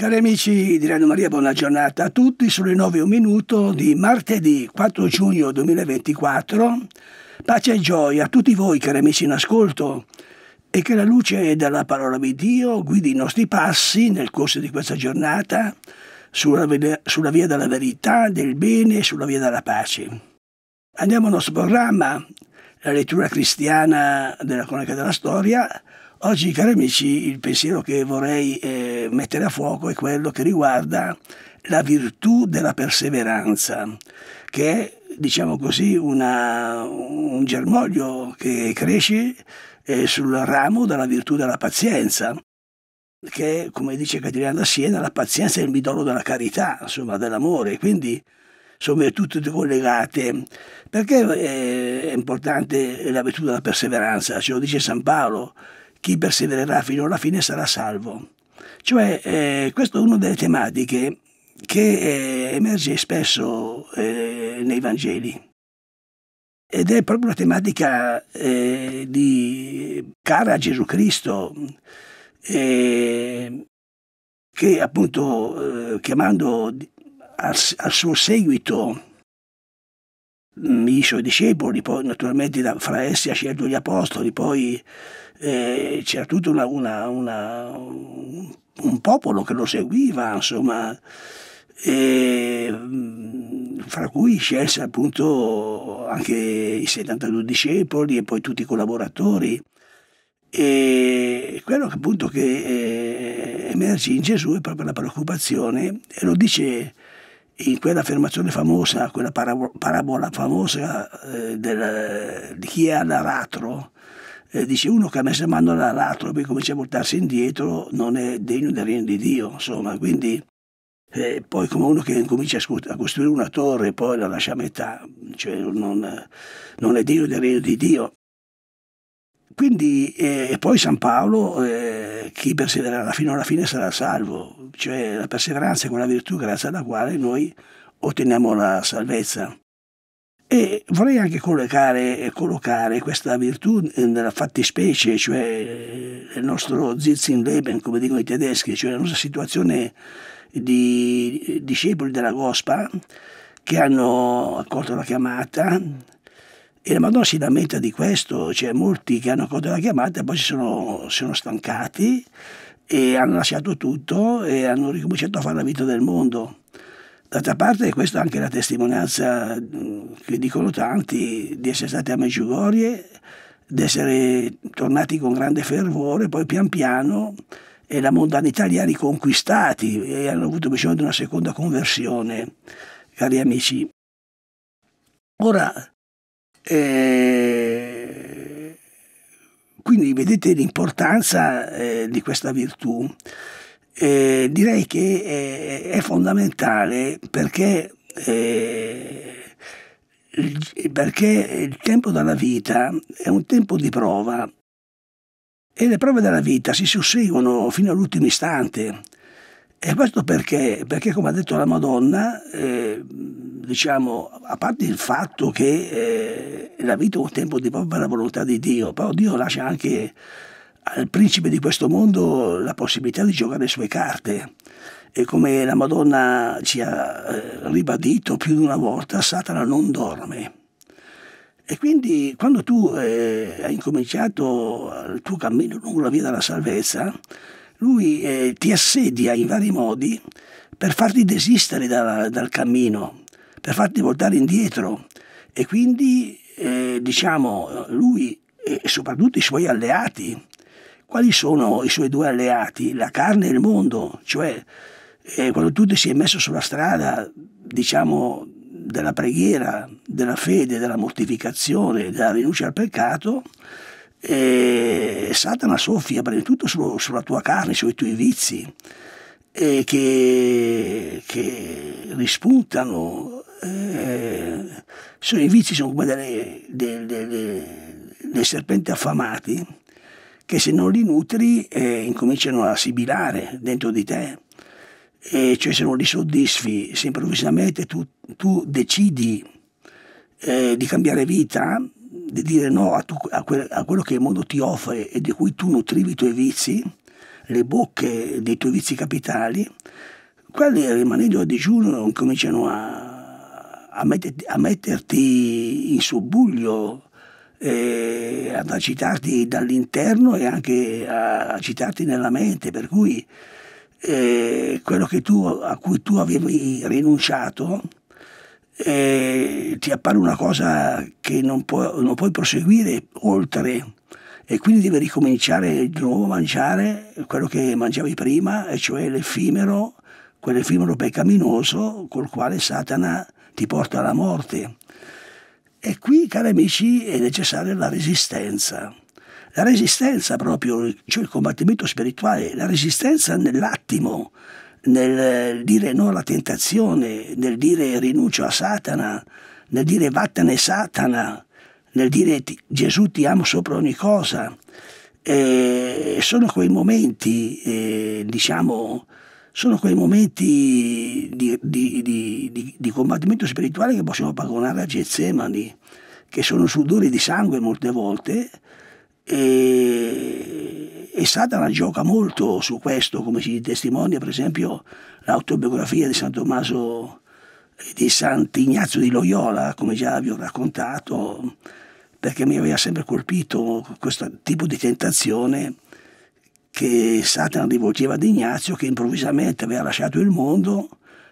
Cari amici di Radio Maria, buona giornata a tutti. Sulle 9 un minuto di martedì 4 giugno 2024. Pace e gioia a tutti voi, cari amici in ascolto, e che la luce della parola di Dio guidi i nostri passi nel corso di questa giornata sulla, sulla via della verità, del bene e sulla via della pace. Andiamo al nostro programma, la lettura cristiana della cronaca della storia, Oggi, cari amici, il pensiero che vorrei eh, mettere a fuoco è quello che riguarda la virtù della perseveranza, che è, diciamo così, una, un germoglio che cresce eh, sul ramo della virtù della pazienza che è, come dice Caterina da Siena, la pazienza è il midollo della carità, insomma, dell'amore, quindi sono tutte collegate. Perché eh, è importante la virtù della perseveranza? Ce lo dice San Paolo, chi persevererà fino alla fine sarà salvo. Cioè, eh, questa è una delle tematiche che eh, emerge spesso eh, nei Vangeli. Ed è proprio una tematica eh, di, cara a Gesù Cristo, eh, che appunto eh, chiamando al, al suo seguito mm, i suoi discepoli, poi naturalmente da, fra essi ha scelto gli apostoli, poi eh, c'era tutto una, una, una, un popolo che lo seguiva, insomma, e, fra cui scelse appunto anche i 72 discepoli e poi tutti i collaboratori. E quello che appunto che eh, emerge in Gesù è proprio la preoccupazione e lo dice in quell'affermazione famosa, quella parabola famosa eh, del, di chi è all'aratro, eh, dice uno che ha messo mano all'aratro poi comincia a portarsi indietro non è degno del regno di Dio insomma quindi eh, poi come uno che comincia a costruire una torre e poi la lascia a metà cioè non, non è degno del regno di Dio quindi, eh, e poi San Paolo, eh, chi persevererà fino alla fine sarà salvo, cioè la perseveranza è quella virtù grazie alla quale noi otteniamo la salvezza. E vorrei anche collocare, collocare questa virtù nella fattispecie, cioè eh, il nostro Zitzenleben, come dicono i tedeschi, cioè la nostra situazione di discepoli della Gospa che hanno accolto la chiamata e la Madonna si lamenta di questo, cioè molti che hanno accolto la chiamata e poi si sono, sono stancati e hanno lasciato tutto e hanno ricominciato a fare la vita del mondo D'altra parte questa è anche la testimonianza che dicono tanti di essere stati a Meggiugorie, di essere tornati con grande fervore, poi pian piano e la mondanità li ha riconquistati e hanno avuto bisogno di una seconda conversione, cari amici. Ora, eh, quindi vedete l'importanza eh, di questa virtù eh, direi che è, eh, è fondamentale perché, eh, il, perché il tempo della vita è un tempo di prova e le prove della vita si susseguono fino all'ultimo istante. E questo perché? Perché come ha detto la Madonna, eh, diciamo, a parte il fatto che eh, la vita è un tempo di prova per la volontà di Dio, però Dio lascia anche al principe di questo mondo la possibilità di giocare le sue carte e come la Madonna ci ha eh, ribadito più di una volta, Satana non dorme. E quindi quando tu eh, hai incominciato il tuo cammino lungo la via della salvezza, lui eh, ti assedia in vari modi per farti desistere da, dal cammino, per farti voltare indietro. E quindi, eh, diciamo, lui eh, e soprattutto i suoi alleati, quali sono i suoi due alleati, la carne e il mondo, cioè eh, quando tu ti sei messo sulla strada, diciamo, della preghiera, della fede, della mortificazione, della rinuncia al peccato, eh, Satana soffia prima di tutto su, sulla tua carne, sui tuoi vizi, eh, che, che, rispuntano. Eh, sono, I vizi sono come delle, dei, dei, dei serpenti affamati che se non li nutri eh, incominciano a sibilare dentro di te. E cioè se non li soddisfi, se improvvisamente tu, tu decidi eh, di cambiare vita, di dire no a, tu, a, que a quello che il mondo ti offre e di cui tu nutrivi i tuoi vizi, le bocche dei tuoi vizi capitali, quelli rimanendo a digiuno cominciano a, a, metterti, a metterti in subbuglio eh, a citarti dall'interno e anche a, a citarti nella mente, per cui eh, quello tu, a cui tu avevi rinunciato eh, ti appare una cosa che non, può, non puoi proseguire oltre e quindi devi ricominciare di nuovo a mangiare quello che mangiavi prima, e cioè l'effimero, quell'effimero peccaminoso col quale Satana ti porta alla morte. E qui, cari amici, è necessaria la resistenza. La resistenza proprio, cioè il combattimento spirituale, la resistenza nell'attimo, nel eh, dire no alla tentazione, nel dire rinuncio a Satana, nel dire vattene Satana, nel dire Gesù ti amo sopra ogni cosa. E eh, sono quei momenti, eh, diciamo, sono quei momenti di, di, di, di combattimento spirituale che possiamo paragonare a Getsemani, che sono sudori di sangue molte volte e, e Satana gioca molto su questo, come ci testimonia per esempio l'autobiografia di San Tommaso e di Sant'Ignazio di Loyola, come già vi ho raccontato, perché mi aveva sempre colpito questo tipo di tentazione che Satana rivolgeva ad Ignazio che improvvisamente aveva lasciato il mondo,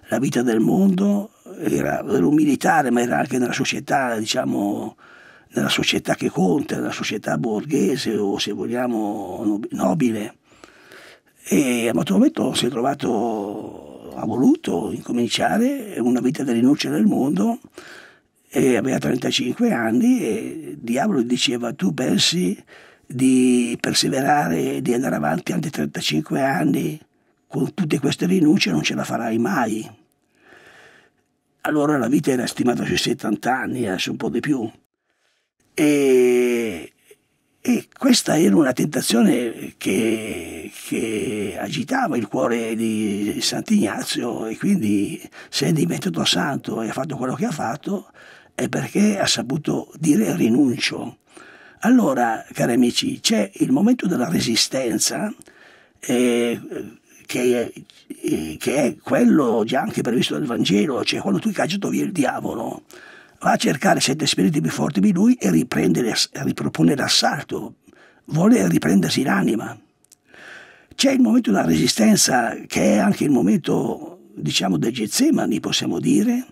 la vita del mondo, era, era un militare ma era anche nella società, diciamo, nella società che conta, nella società borghese o se vogliamo nobile. E a un certo momento si è trovato, ha voluto incominciare una vita da rinuncia nel mondo e aveva 35 anni e il diavolo diceva tu pensi di perseverare, di andare avanti anche 35 anni, con tutte queste rinunce non ce la farai mai. Allora la vita era stimata sui 70 anni, adesso un po' di più. E, e questa era una tentazione che, che, agitava il cuore di Sant'Ignazio e quindi se è diventato santo e ha fatto quello che ha fatto è perché ha saputo dire rinuncio allora, cari amici, c'è il momento della resistenza, eh, che, eh, che, è quello già anche previsto dal Vangelo, cioè quando tu cacciato via il diavolo, va a cercare sette spiriti più forti di lui e ripropone l'assalto, vuole riprendersi l'anima. C'è il momento della resistenza, che è anche il momento, diciamo, del Getsemani, possiamo dire,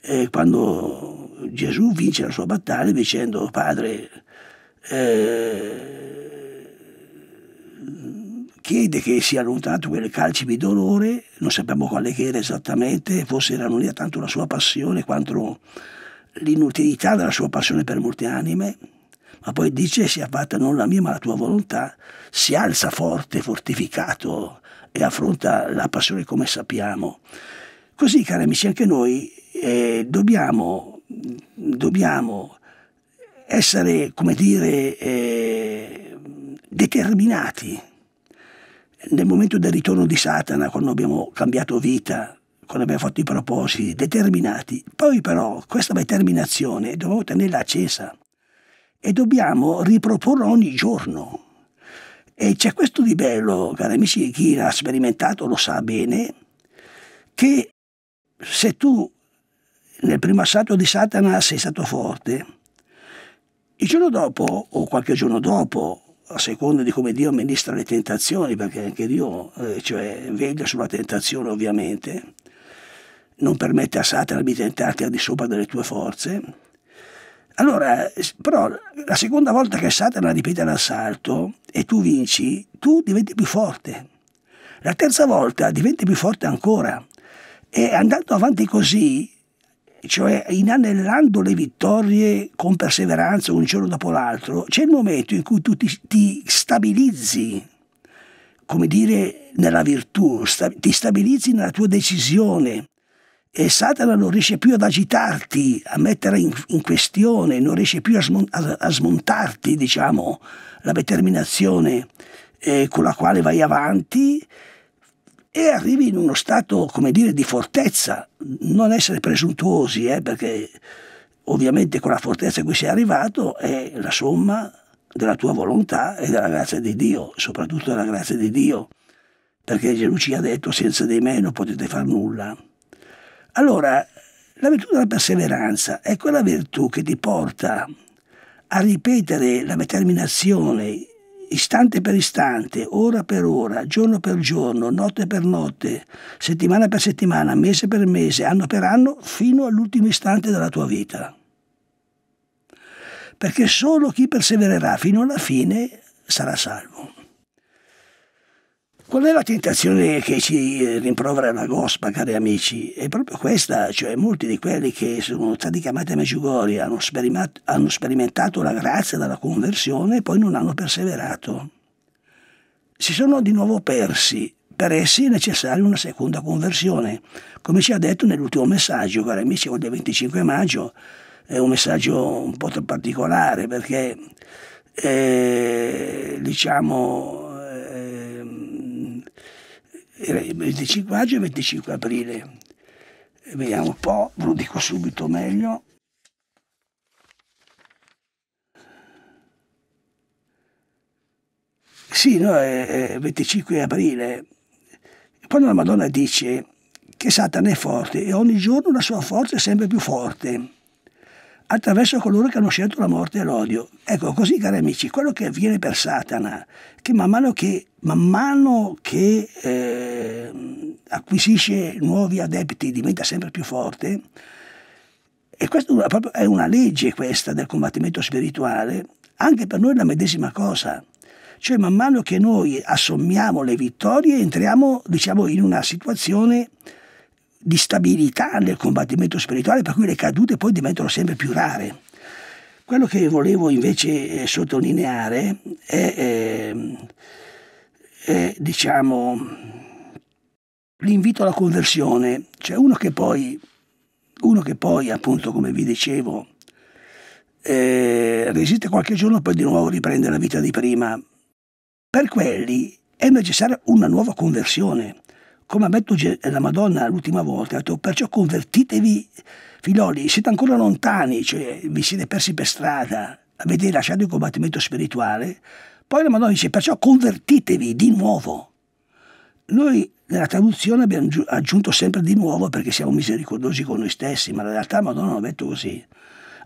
eh, quando Gesù vince la sua battaglia dicendo, Padre, eh, chiede che sia allontanato quelle calci di dolore, non sappiamo quale che era esattamente, forse erano lì tanto la sua passione quanto l'inutilità della sua passione per molte anime, ma poi dice sia fatta non la mia ma la tua volontà, si alza forte, fortificato e affronta la passione come sappiamo. Così, cari amici, anche noi eh, dobbiamo, dobbiamo essere, come dire, eh, determinati nel momento del ritorno di Satana, quando abbiamo cambiato vita, quando abbiamo fatto i propositi, determinati. Poi però questa determinazione dobbiamo tenerla accesa e dobbiamo riproporla ogni giorno. E c'è questo di bello, cari amici, chi l'ha sperimentato lo sa bene, che se tu nel primo assalto di Satana sei stato forte, il giorno dopo, o qualche giorno dopo, a seconda di come Dio amministra le tentazioni, perché anche Dio eh, cioè, veglia sulla tentazione ovviamente, non permette a Satana di tentarti al di sopra delle tue forze. Allora, però, la seconda volta che Satana ripete l'assalto e tu vinci, tu diventi più forte. La terza volta diventi più forte ancora. E andando avanti così, cioè inanellando le vittorie con perseveranza un giorno dopo l'altro, c'è il momento in cui tu ti, ti stabilizzi, come dire, nella virtù, sta, ti stabilizzi nella tua decisione e Satana non riesce più ad agitarti, a mettere in, in questione, non riesce più a, smon, a, a smontarti, diciamo, la determinazione eh, con la quale vai avanti e arrivi in uno stato, come dire, di fortezza. Non essere presuntuosi, eh, perché ovviamente con la fortezza a cui sei arrivato è la somma della tua volontà e della grazia di Dio, soprattutto della grazia di Dio, perché Gesù ci ha detto senza di me non potete fare nulla. Allora, la virtù della perseveranza è quella virtù che ti porta a ripetere la determinazione istante per istante, ora per ora, giorno per giorno, notte per notte, settimana per settimana, mese per mese, anno per anno, fino all'ultimo istante della tua vita. Perché solo chi persevererà fino alla fine sarà salvo. Qual è la tentazione che ci rimprovera la GOSPA, cari amici? È proprio questa, cioè molti di quelli che sono stati chiamati a Meggiugori hanno, hanno sperimentato la grazia della conversione e poi non hanno perseverato. Si sono di nuovo persi, per essi è necessaria una seconda conversione, come ci ha detto nell'ultimo messaggio, cari amici, quello del 25 maggio, è un messaggio un po' particolare perché, eh, diciamo, era il 25 maggio e il 25 aprile. Vediamo un po', ve lo dico subito meglio. Sì, no, è, è 25 aprile. Quando la Madonna dice che Satana è forte e ogni giorno la sua forza è sempre più forte attraverso coloro che hanno scelto la morte e l'odio. Ecco, così cari amici, quello che avviene per Satana, che man mano che, man mano che eh, acquisisce nuovi adepti diventa sempre più forte, e questa è una legge questa del combattimento spirituale, anche per noi è la medesima cosa. Cioè man mano che noi assommiamo le vittorie entriamo diciamo, in una situazione di stabilità nel combattimento spirituale, per cui le cadute poi diventano sempre più rare. Quello che volevo invece eh, sottolineare è, è, ehm, è diciamo, l'invito alla conversione, cioè uno che poi, uno che poi appunto, come vi dicevo, eh, resiste qualche giorno poi di nuovo riprende la vita di prima. Per quelli è necessaria una nuova conversione come ha detto la Madonna l'ultima volta, ha detto perciò convertitevi figlioli, siete ancora lontani, cioè vi siete persi per strada, avete lasciato il combattimento spirituale, poi la Madonna dice perciò convertitevi di nuovo. Noi nella traduzione abbiamo aggiunto sempre di nuovo perché siamo misericordiosi con noi stessi, ma in realtà la Madonna non ha detto così.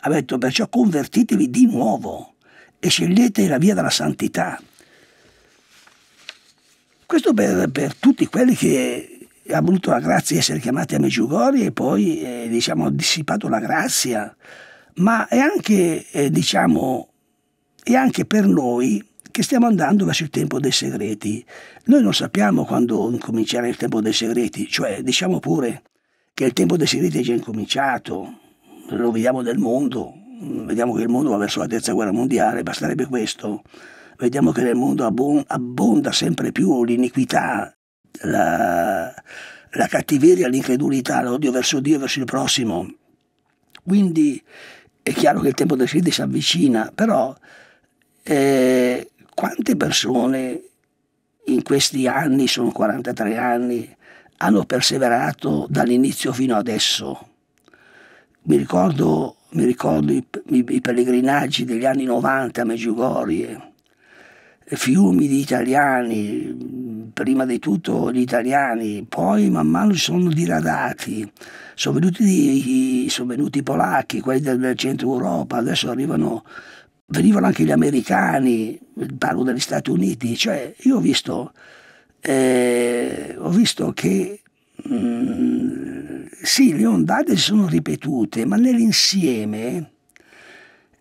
Ha detto perciò convertitevi di nuovo e scegliete la via della santità. Questo per, per tutti quelli che hanno avuto la grazia di essere chiamati a Meggiugori e poi eh, diciamo, dissipato la grazia, ma è anche, eh, diciamo, è anche per noi che stiamo andando verso il tempo dei segreti. Noi non sappiamo quando incomincerà il tempo dei segreti, cioè diciamo pure che il tempo dei segreti è già incominciato, lo vediamo nel mondo, vediamo che il mondo va verso la terza guerra mondiale, basterebbe questo vediamo che nel mondo abbonda sempre più l'iniquità, la, la cattiveria, l'incredulità, l'odio verso Dio e verso il prossimo. Quindi è chiaro che il tempo del crisi si avvicina, però eh, quante persone in questi anni, sono 43 anni, hanno perseverato dall'inizio fino adesso? Mi ricordo, mi ricordo i, i, i pellegrinaggi degli anni 90 a Meggiugorie, fiumi di italiani, prima di tutto gli italiani, poi man mano sono diradati, sono venuti, sono venuti i polacchi, quelli del centro Europa, adesso arrivano, venivano anche gli americani, parlo degli Stati Uniti, cioè io ho visto, eh, ho visto che mh, mm, sì, le ondate si sono ripetute, ma nell'insieme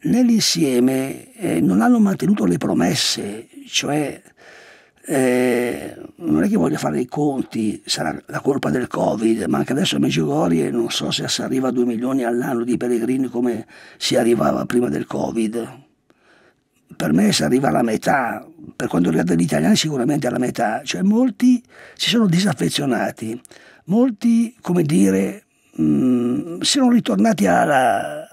nell'insieme eh, non hanno mantenuto le promesse cioè eh, non è che voglio fare i conti, sarà la colpa del Covid, ma anche adesso a Meggiugorie eh, non so se si arriva a 2 milioni all'anno di pellegrini come si arrivava prima del Covid. Per me si arriva alla metà, per quanto riguarda gli italiani sicuramente alla metà, cioè molti si sono disaffezionati, molti, come dire, mh, mm, sono ritornati alla,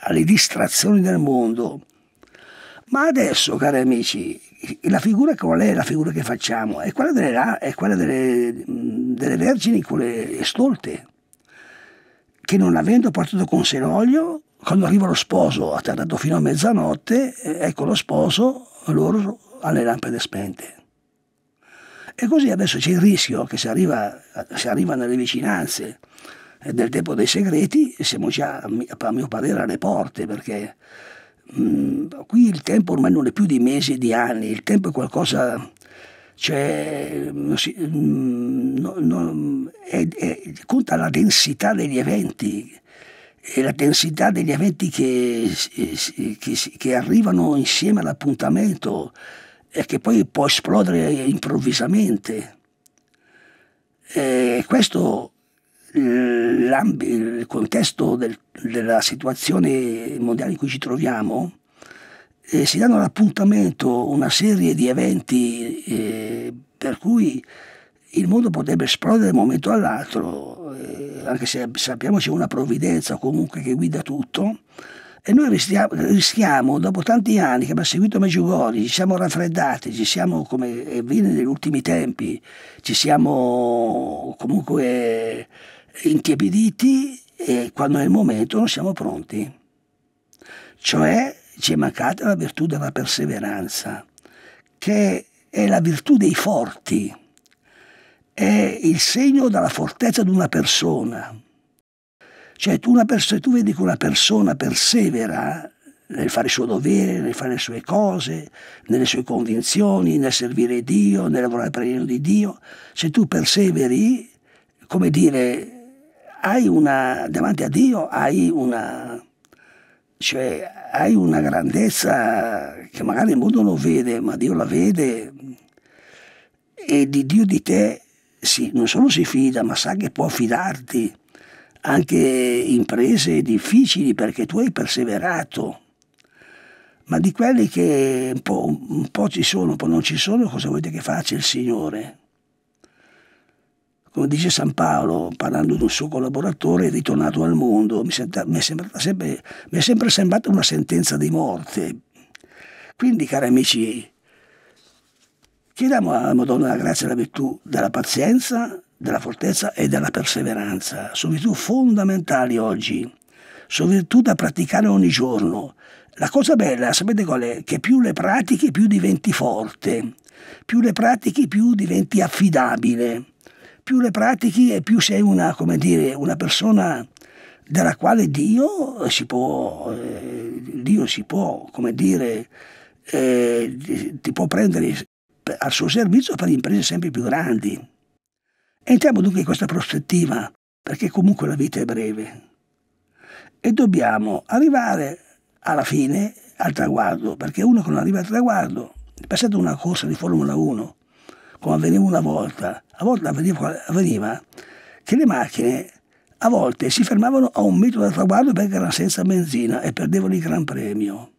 alle distrazioni del mondo ma adesso, cari amici, la figura qual è? La figura che facciamo è quella delle, è quella delle, delle vergini, quelle stolte, che non avendo portato con sé l'olio, quando arriva lo sposo, atterrato fino a mezzanotte, eh, ecco lo sposo, loro alle lampade spente. E così adesso c'è il rischio che se arriva, se arriva nelle vicinanze eh, del tempo dei segreti, siamo già, a mio parere, alle porte, perché mh, mm, qui il tempo ormai non è più di mesi e di anni, il tempo è qualcosa, cioè, mh, mm, mm, no, no, è, è, conta la densità degli eventi e la densità degli eventi che, eh, che, che arrivano insieme all'appuntamento e che poi può esplodere improvvisamente. E eh, questo eh, il contesto del, della situazione mondiale in cui ci troviamo, eh, si danno all'appuntamento una serie di eventi eh, per cui il mondo potrebbe esplodere da un momento all'altro, eh, anche se sappiamo c'è una provvidenza comunque che guida tutto, e noi rischiamo, rischiamo dopo tanti anni che abbiamo seguito Meggiugori, ci siamo raffreddati, ci siamo, come viene negli ultimi tempi, ci siamo comunque intiepiditi e quando è il momento non siamo pronti. Cioè ci è mancata la virtù della perseveranza, che è la virtù dei forti, è il segno della fortezza di una persona. Cioè tu, una se tu vedi che una persona persevera nel fare il suo dovere, nel fare le sue cose, nelle sue convinzioni, nel servire Dio, nel lavorare per il regno di Dio, se tu perseveri, come dire, hai una, davanti a Dio hai una, cioè, hai una grandezza che magari il mondo non vede, ma Dio la vede e di Dio di te si, non solo si fida, ma sa che può fidarti anche in prese difficili perché tu hai perseverato. Ma di quelli che un po', un po ci sono, un po' non ci sono, cosa volete che faccia il Signore? come dice San Paolo, parlando di un suo collaboratore, è ritornato al mondo, mi, senta, mi, è sempre, mi, è sempre, sembrata una sentenza di morte. Quindi, cari amici, chiediamo alla Madonna la grazia e la virtù della pazienza, della fortezza e della perseveranza. Sono virtù fondamentali oggi, sono virtù da praticare ogni giorno. La cosa bella, sapete qual è? Che più le pratichi, più diventi forte. Più le pratichi, più diventi affidabile più le pratichi e più sei una, come dire, una persona della quale Dio si può, eh, Dio si può come dire, eh, ti può prendere al suo servizio per imprese sempre più grandi. Entriamo dunque in questa prospettiva, perché comunque la vita è breve e dobbiamo arrivare alla fine al traguardo, perché uno che non arriva al traguardo, pensate a una corsa di Formula 1, come avveniva una volta, a volte avveniva, che le macchine a volte si fermavano a un metro dal traguardo perché erano senza benzina e perdevano il Gran Premio.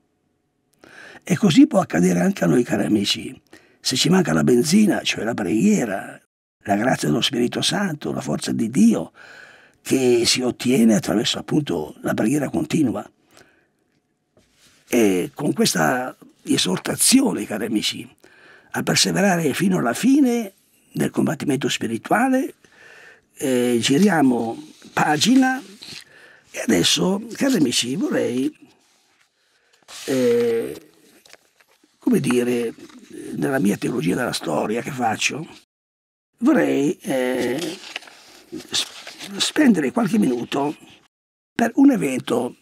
E così può accadere anche a noi, cari amici. Se ci manca la benzina, cioè la preghiera, la grazia dello Spirito Santo, la forza di Dio, che si ottiene attraverso appunto la preghiera continua. E con questa esortazione, cari amici, a perseverare fino alla fine del combattimento spirituale, eh, giriamo pagina e adesso, cari amici, vorrei, eh, come dire, nella mia teologia della storia che faccio, vorrei eh, spendere qualche minuto per un evento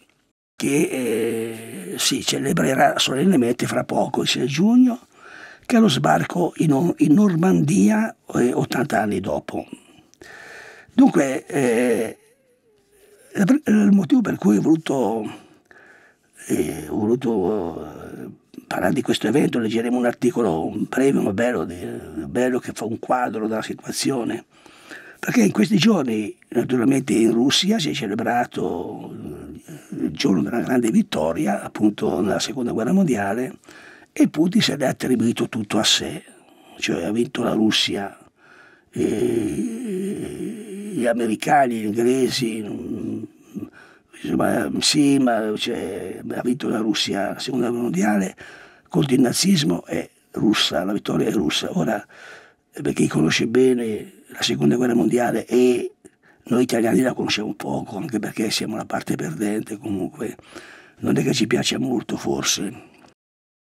che eh, si celebrerà solennemente fra poco, il 6 giugno, che allo sbarco in, in Normandia eh, 80 anni dopo. Dunque, eh, il motivo per cui ho voluto, eh, ho voluto eh, parlare di questo evento, leggeremo un articolo, un premio bello, bello che fa un quadro della situazione, perché in questi giorni, naturalmente in Russia, si è celebrato eh, il giorno della grande vittoria, appunto nella seconda guerra mondiale, e Putin se è attribuito tutto a sé, cioè ha vinto la Russia, gli americani, gli inglesi, insomma, sì, ma cioè, ha vinto la Russia la seconda guerra mondiale contro il nazismo è russa, la vittoria è russa. Ora, per chi conosce bene la seconda guerra mondiale e noi italiani la conosciamo poco, anche perché siamo la parte perdente comunque, non è che ci piace molto forse.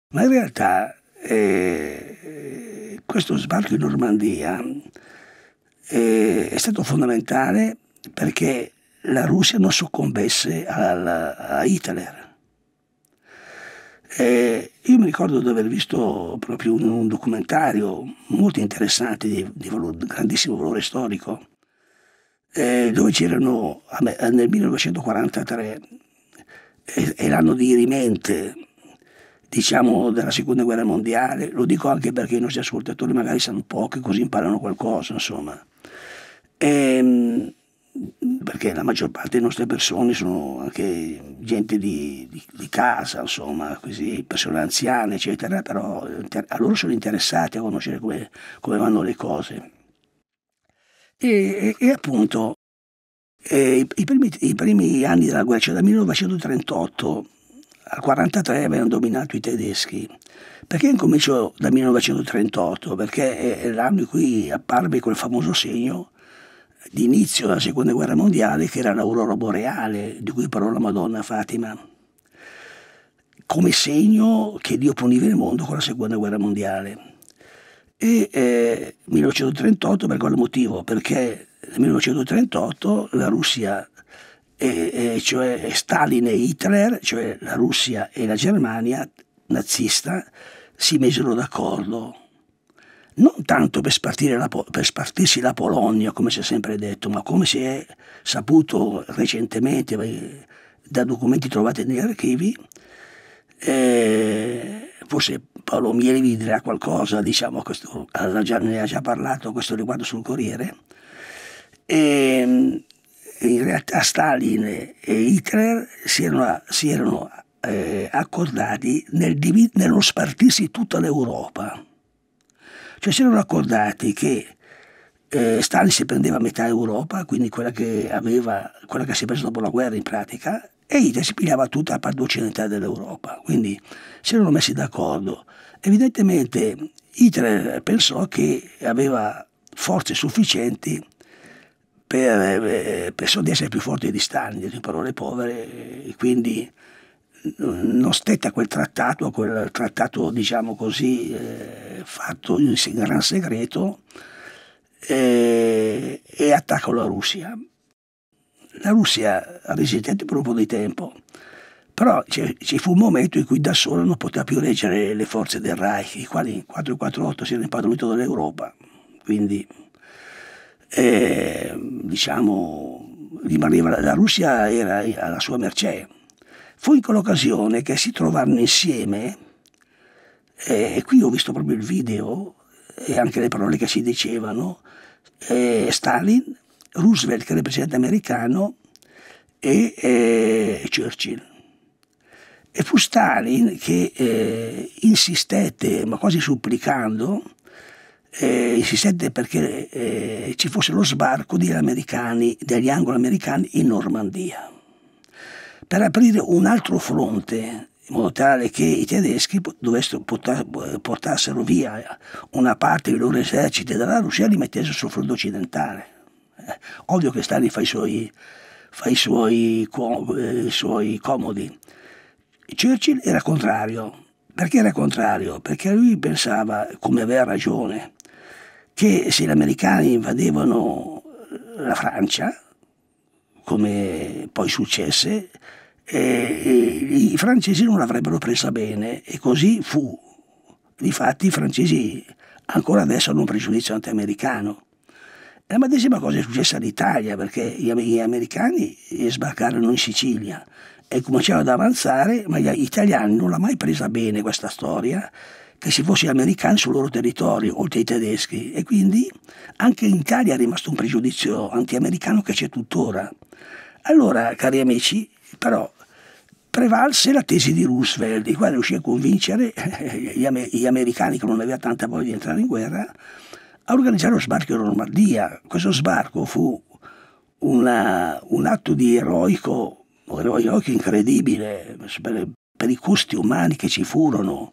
Ma in realtà eh, questo sbarco in Normandia eh, è stato fondamentale perché la Russia non soccombesse al, a Hitler. E eh, io mi ricordo di aver visto proprio un, un documentario molto interessante di, di valore, grandissimo valore storico, eh, dove c'erano nel 1943, è, eh, è l'anno di Rimente, diciamo della seconda guerra mondiale, lo dico anche perché i nostri ascoltatori magari sanno poco e così imparano qualcosa, insomma. E, ehm, perché la maggior parte delle nostre persone sono anche gente di, di, di casa, insomma, così, persone anziane, eccetera, però a loro sono interessati a conoscere come, come vanno le cose. E, e, e appunto eh, i, primi, i, primi, anni della guerra, cioè dal 1938 al 43 avevano dominato i tedeschi. Perché incominciò dal 1938? Perché è eh, l'anno in cui apparve quel famoso segno di inizio della seconda guerra mondiale che era l'aurora boreale di cui parlò la Madonna Fatima come segno che Dio puniva il mondo con la seconda guerra mondiale e eh, 1938 per quale motivo? Perché nel 1938 la Russia e, e cioè Stalin e Hitler, cioè la Russia e la Germania nazista, si misero d'accordo non tanto per, la, per, spartirsi la Polonia, come si è sempre detto, ma come si è saputo recentemente eh, da documenti trovati negli archivi, eh, forse Paolo Mieli vi dirà qualcosa, diciamo, questo, ne ha già parlato a questo riguardo sul Corriere, eh, in realtà Stalin e Hitler si erano, si erano eh, accordati nel, nello spartirsi tutta l'Europa. Cioè si erano accordati che eh, Stalin si prendeva metà Europa, quindi quella che, aveva, quella che si è presa dopo la guerra in pratica, e Hitler si pigliava tutta la parte occidentale dell'Europa. Quindi si erano messi d'accordo. Evidentemente Hitler pensò che aveva forze sufficienti per, eh, pensò di essere più forte di Stalin, detto in parole povere, e quindi mm, non stette a quel trattato, a quel trattato diciamo così eh, fatto in gran segreto eh, e attaccò la Russia. La Russia ha per un po' di tempo, però ci fu un momento in cui da sola non poteva più reggere le forze del Reich, i quali in 448 si erano impadroniti dall'Europa, quindi e diciamo rimaneva, la Russia era alla sua mercé. Fu in quell'occasione che si trovarono insieme, e qui ho visto proprio il video e anche le parole che si dicevano, Stalin, Roosevelt che era il presidente americano e, e Churchill. E fu Stalin che eh, insistette, ma quasi supplicando, eh, si sente perché eh, ci fosse lo sbarco degli americani, degli anglo-americani in Normandia, per aprire un altro fronte in modo tale che i tedeschi dovessero portassero via una parte dei loro eserciti dalla Russia e li mettessero sul fronte occidentale. Eh, ovvio che Stalin fa i suoi, fa i suoi, eh, i suoi comodi. Churchill era contrario. Perché era contrario? Perché lui pensava, come aveva ragione, che se gli americani invadevano eh, la Francia, come poi successe, i francesi non l'avrebbero presa bene e così fu. Difatti i francesi ancora adesso hanno un pregiudizio anti-americano. La medesima cosa è successa all'Italia perché gli americani sbarcarono in Sicilia e cominciavano ad avanzare, ma gli italiani non l'ha mai presa bene questa storia che si fossero americani sul loro territorio, oltre ai tedeschi. E quindi anche in Italia è rimasto un pregiudizio anti-americano che c'è tuttora. Allora, cari amici, però prevalse la tesi di Roosevelt, il quale riuscì a convincere eh, gli, americani, che non aveva tanta voglia di entrare in guerra, a organizzare lo sbarco in Normandia. Questo sbarco fu una, un atto di eroico, eroico incredibile per, per i costi umani che ci furono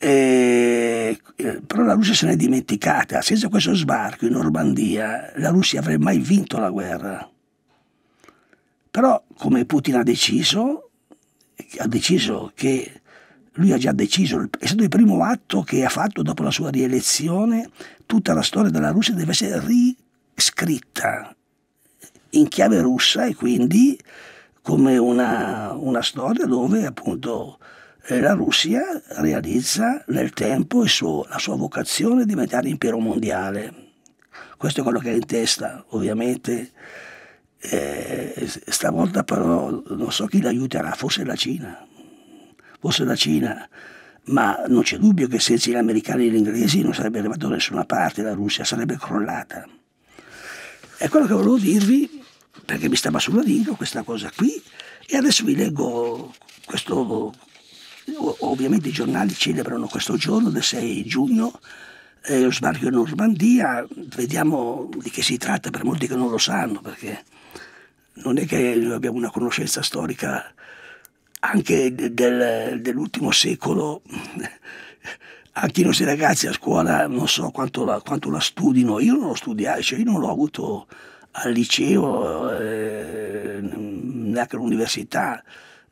eh, eh, però la Russia se n'è dimenticata. Senza questo sbarco in Normandia la Russia avrebbe mai vinto la guerra. Però come Putin ha deciso, ha deciso che lui ha già deciso, è stato il primo atto che ha fatto dopo la sua rielezione, tutta la storia della Russia deve essere riscritta in chiave russa e quindi come una, una storia dove appunto eh, la Russia realizza nel tempo suo, la sua vocazione di diventare impero mondiale. Questo è quello che ha in testa, ovviamente. Eh, stavolta però non so chi l'aiuterà, forse la Cina. Forse la Cina. Ma non c'è dubbio che senza gli americani e gli inglesi non sarebbe arrivato da nessuna parte, la Russia sarebbe crollata. È quello che volevo dirvi, perché mi stava sulla lingua questa cosa qui, e adesso vi leggo questo Ovviamente i giornali celebrano questo giorno del 6 giugno, eh, lo sbarco in Normandia, vediamo di che si tratta per molti che non lo sanno, perché non è che noi abbiamo una conoscenza storica anche del, dell'ultimo secolo. Anche i nostri ragazzi a scuola non so quanto la, quanto la studino, io non l'ho studiato, cioè io non l'ho avuto al liceo, eh, neanche all'università.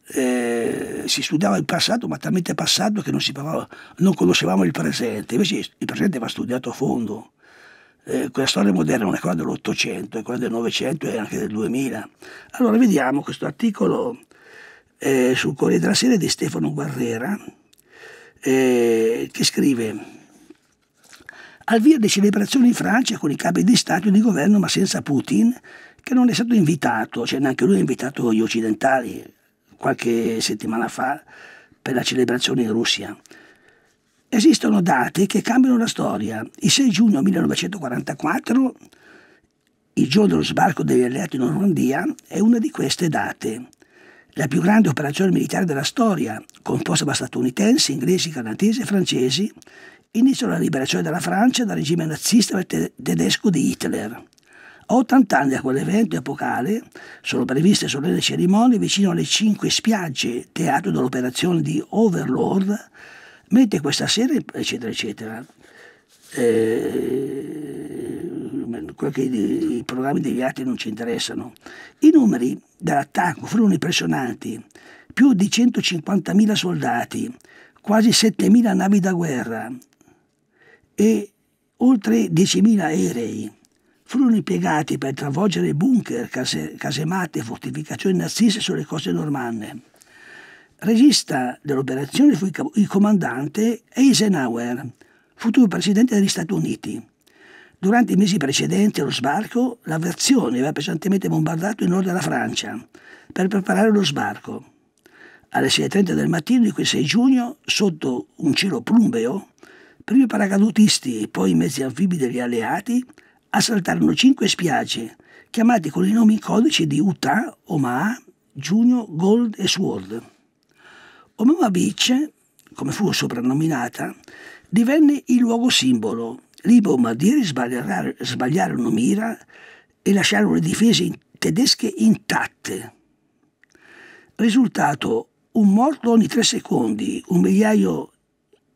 Eh, si studiava il passato, ma talmente passato che non, parlava, non, conoscevamo il presente. Invece il presente va studiato a fondo. Eh, quella storia moderna non è quella dell'Ottocento, è quella del Novecento e anche del 2000. Allora vediamo questo articolo eh, sul Corriere della Sera di Stefano Guerrera, eh, che scrive al via di celebrazioni in Francia con i capi di Stato e di governo, ma senza Putin, che non è stato invitato, cioè neanche lui ha invitato gli occidentali, qualche settimana fa per la celebrazione in Russia. Esistono date che cambiano la storia. Il 6 giugno 1944, il giorno dello sbarco degli alleati in Normandia, è una di queste date. La più grande operazione militare della storia, composta da statunitensi, inglesi, canadesi e francesi, iniziò la liberazione della Francia dal regime nazista tedesco di Hitler. A 80 anni da quell'evento epocale sono previste solenne cerimonie vicino alle cinque spiagge, teatro dell'operazione di Overlord, mentre questa sera, eccetera, eccetera. Eh, i programmi degli altri non ci interessano. I numeri dell'attacco furono impressionanti. Più di 150.000 soldati, quasi 7.000 navi da guerra e oltre 10.000 aerei furono impiegati per travolgere bunker, case, casemate e fortificazioni naziste sulle coste normanne. Regista dell'operazione fu il comandante Eisenhower, futuro presidente degli Stati Uniti. Durante i mesi precedenti allo sbarco, la versione aveva pesantemente bombardato il nord della Francia per preparare lo sbarco. Alle 6.30 del mattino di quel 6 giugno, sotto un cielo plumbeo, prima i paracadutisti e poi i mezzi anfibi degli alleati assaltarono cinque spiagge, chiamate con i nomi in codice di Utah, Omaha, Junior, Gold e Sword. Omaha Beach, come fu soprannominata, divenne il luogo simbolo. Lì i bombardieri sbagliarono mira e lasciarono le difese tedesche intatte. Risultato, un morto ogni tre secondi, un migliaio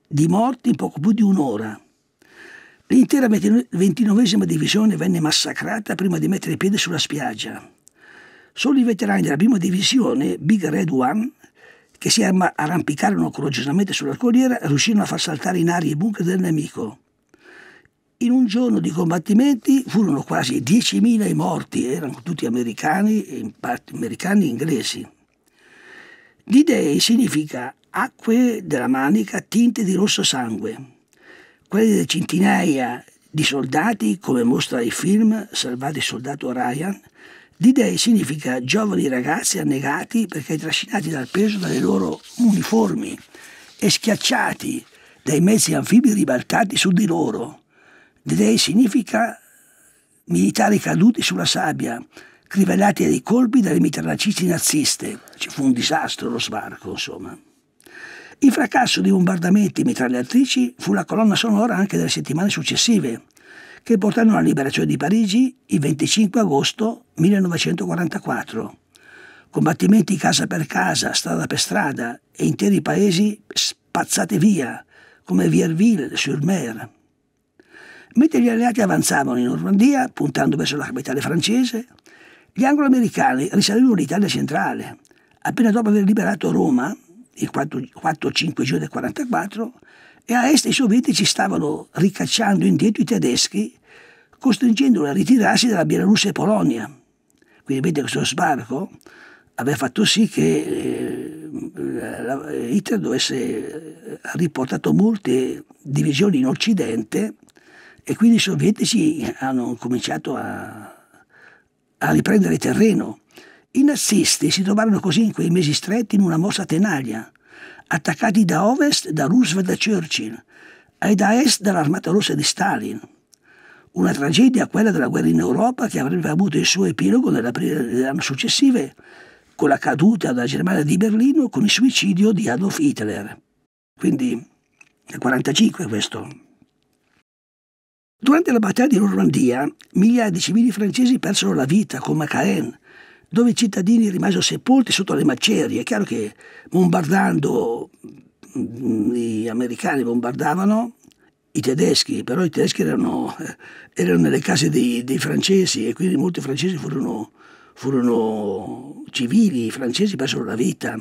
di morti in poco più di un'ora. L'intera ventinovesima divisione venne massacrata prima di mettere piede sulla spiaggia. Solo i veterani della prima divisione, Big Red One, che si arrampicarono coraggiosamente sulla corriera, riuscirono a far saltare in aria i bunker del nemico. In un giorno di combattimenti furono quasi 10.000 i morti, erano tutti americani e in parte americani e inglesi. D-Day significa acque della manica tinte di rosso sangue quelle centinaia di soldati, come mostra il film Salvate il soldato Ryan, D-Day significa giovani ragazzi annegati perché trascinati dal peso delle loro uniformi e schiacciati dai mezzi anfibi ribaltati su di loro. D-Day significa militari caduti sulla sabbia, crivellati ai colpi dalle mitrallatrici naziste. Ci fu un disastro lo sbarco, insomma. Il fracasso di bombardamenti e mitragliatrici fu la colonna sonora anche delle settimane successive, che portarono alla liberazione di Parigi il 25 agosto 1944. Combattimenti casa per casa, strada per strada e interi paesi spazzati via, come Vierville, Sur-Mer. Mentre gli alleati avanzavano in Normandia, puntando verso la capitale francese, gli anglo-americani risalivano l'Italia centrale. Appena dopo aver liberato Roma, il 4-5 giugno del 44 e a est i sovietici stavano ricacciando indietro i tedeschi costringendoli a ritirarsi dalla Bielorussia e Polonia. Quindi vedete questo sbarco aveva fatto sì che eh, eh Hitler dovesse, eh, riportato molte divisioni in Occidente e quindi i sovietici hanno cominciato a, a riprendere terreno. I nazisti si trovarono così in quei mesi stretti in una mossa tenaglia, attaccati da ovest da Roosevelt e Churchill e da est dall'armata rossa di Stalin. Una tragedia, quella della guerra in Europa, che avrebbe avuto il suo epilogo nell'aprile delle anni successive, con la caduta della Germania di Berlino con il suicidio di Adolf Hitler. Quindi, nel 1945 questo. Durante la battaglia di Normandia, migliaia di civili francesi persero la vita, con a dove i cittadini rimasero sepolti sotto le macerie. È chiaro che bombardando, gli mm, americani bombardavano i tedeschi, però i tedeschi erano, eh, erano nelle case dei, dei, francesi e quindi molti francesi furono, furono civili, i francesi persero la vita.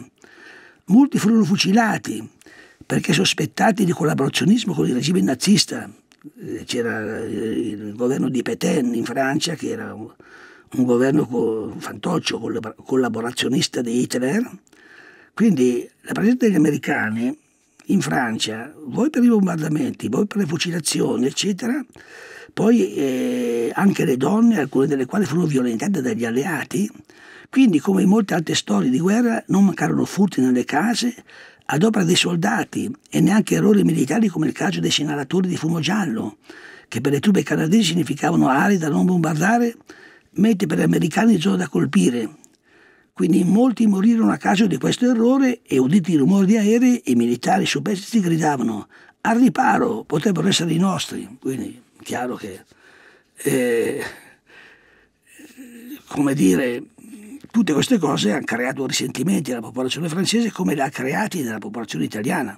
Molti furono fucilati perché sospettati di collaborazionismo con il regime nazista. Eh, c'era eh, il governo di Petain in Francia che era un governo co- fantoccio, collaborazionista di Hitler. Quindi la presenza degli americani in Francia, voi per i bombardamenti, voi per le fucilazioni, eccetera, poi eh, anche le donne, alcune delle quali furono violentate dagli alleati, quindi come in molte altre storie di guerra non mancarono furti nelle case ad opera dei soldati e neanche errori militari come il caso dei segnalatori di fumo giallo, che per le truppe canadesi significavano aree da non bombardare mentre per gli americani sono da colpire. Quindi molti morirono a causa di questo errore e uditi i rumori di aerei, i militari superstiti gridavano al riparo, potrebbero essere i nostri. Quindi chiaro che, eh, come dire, tutte queste cose hanno creato risentimenti nella popolazione francese come le ha creati nella popolazione italiana,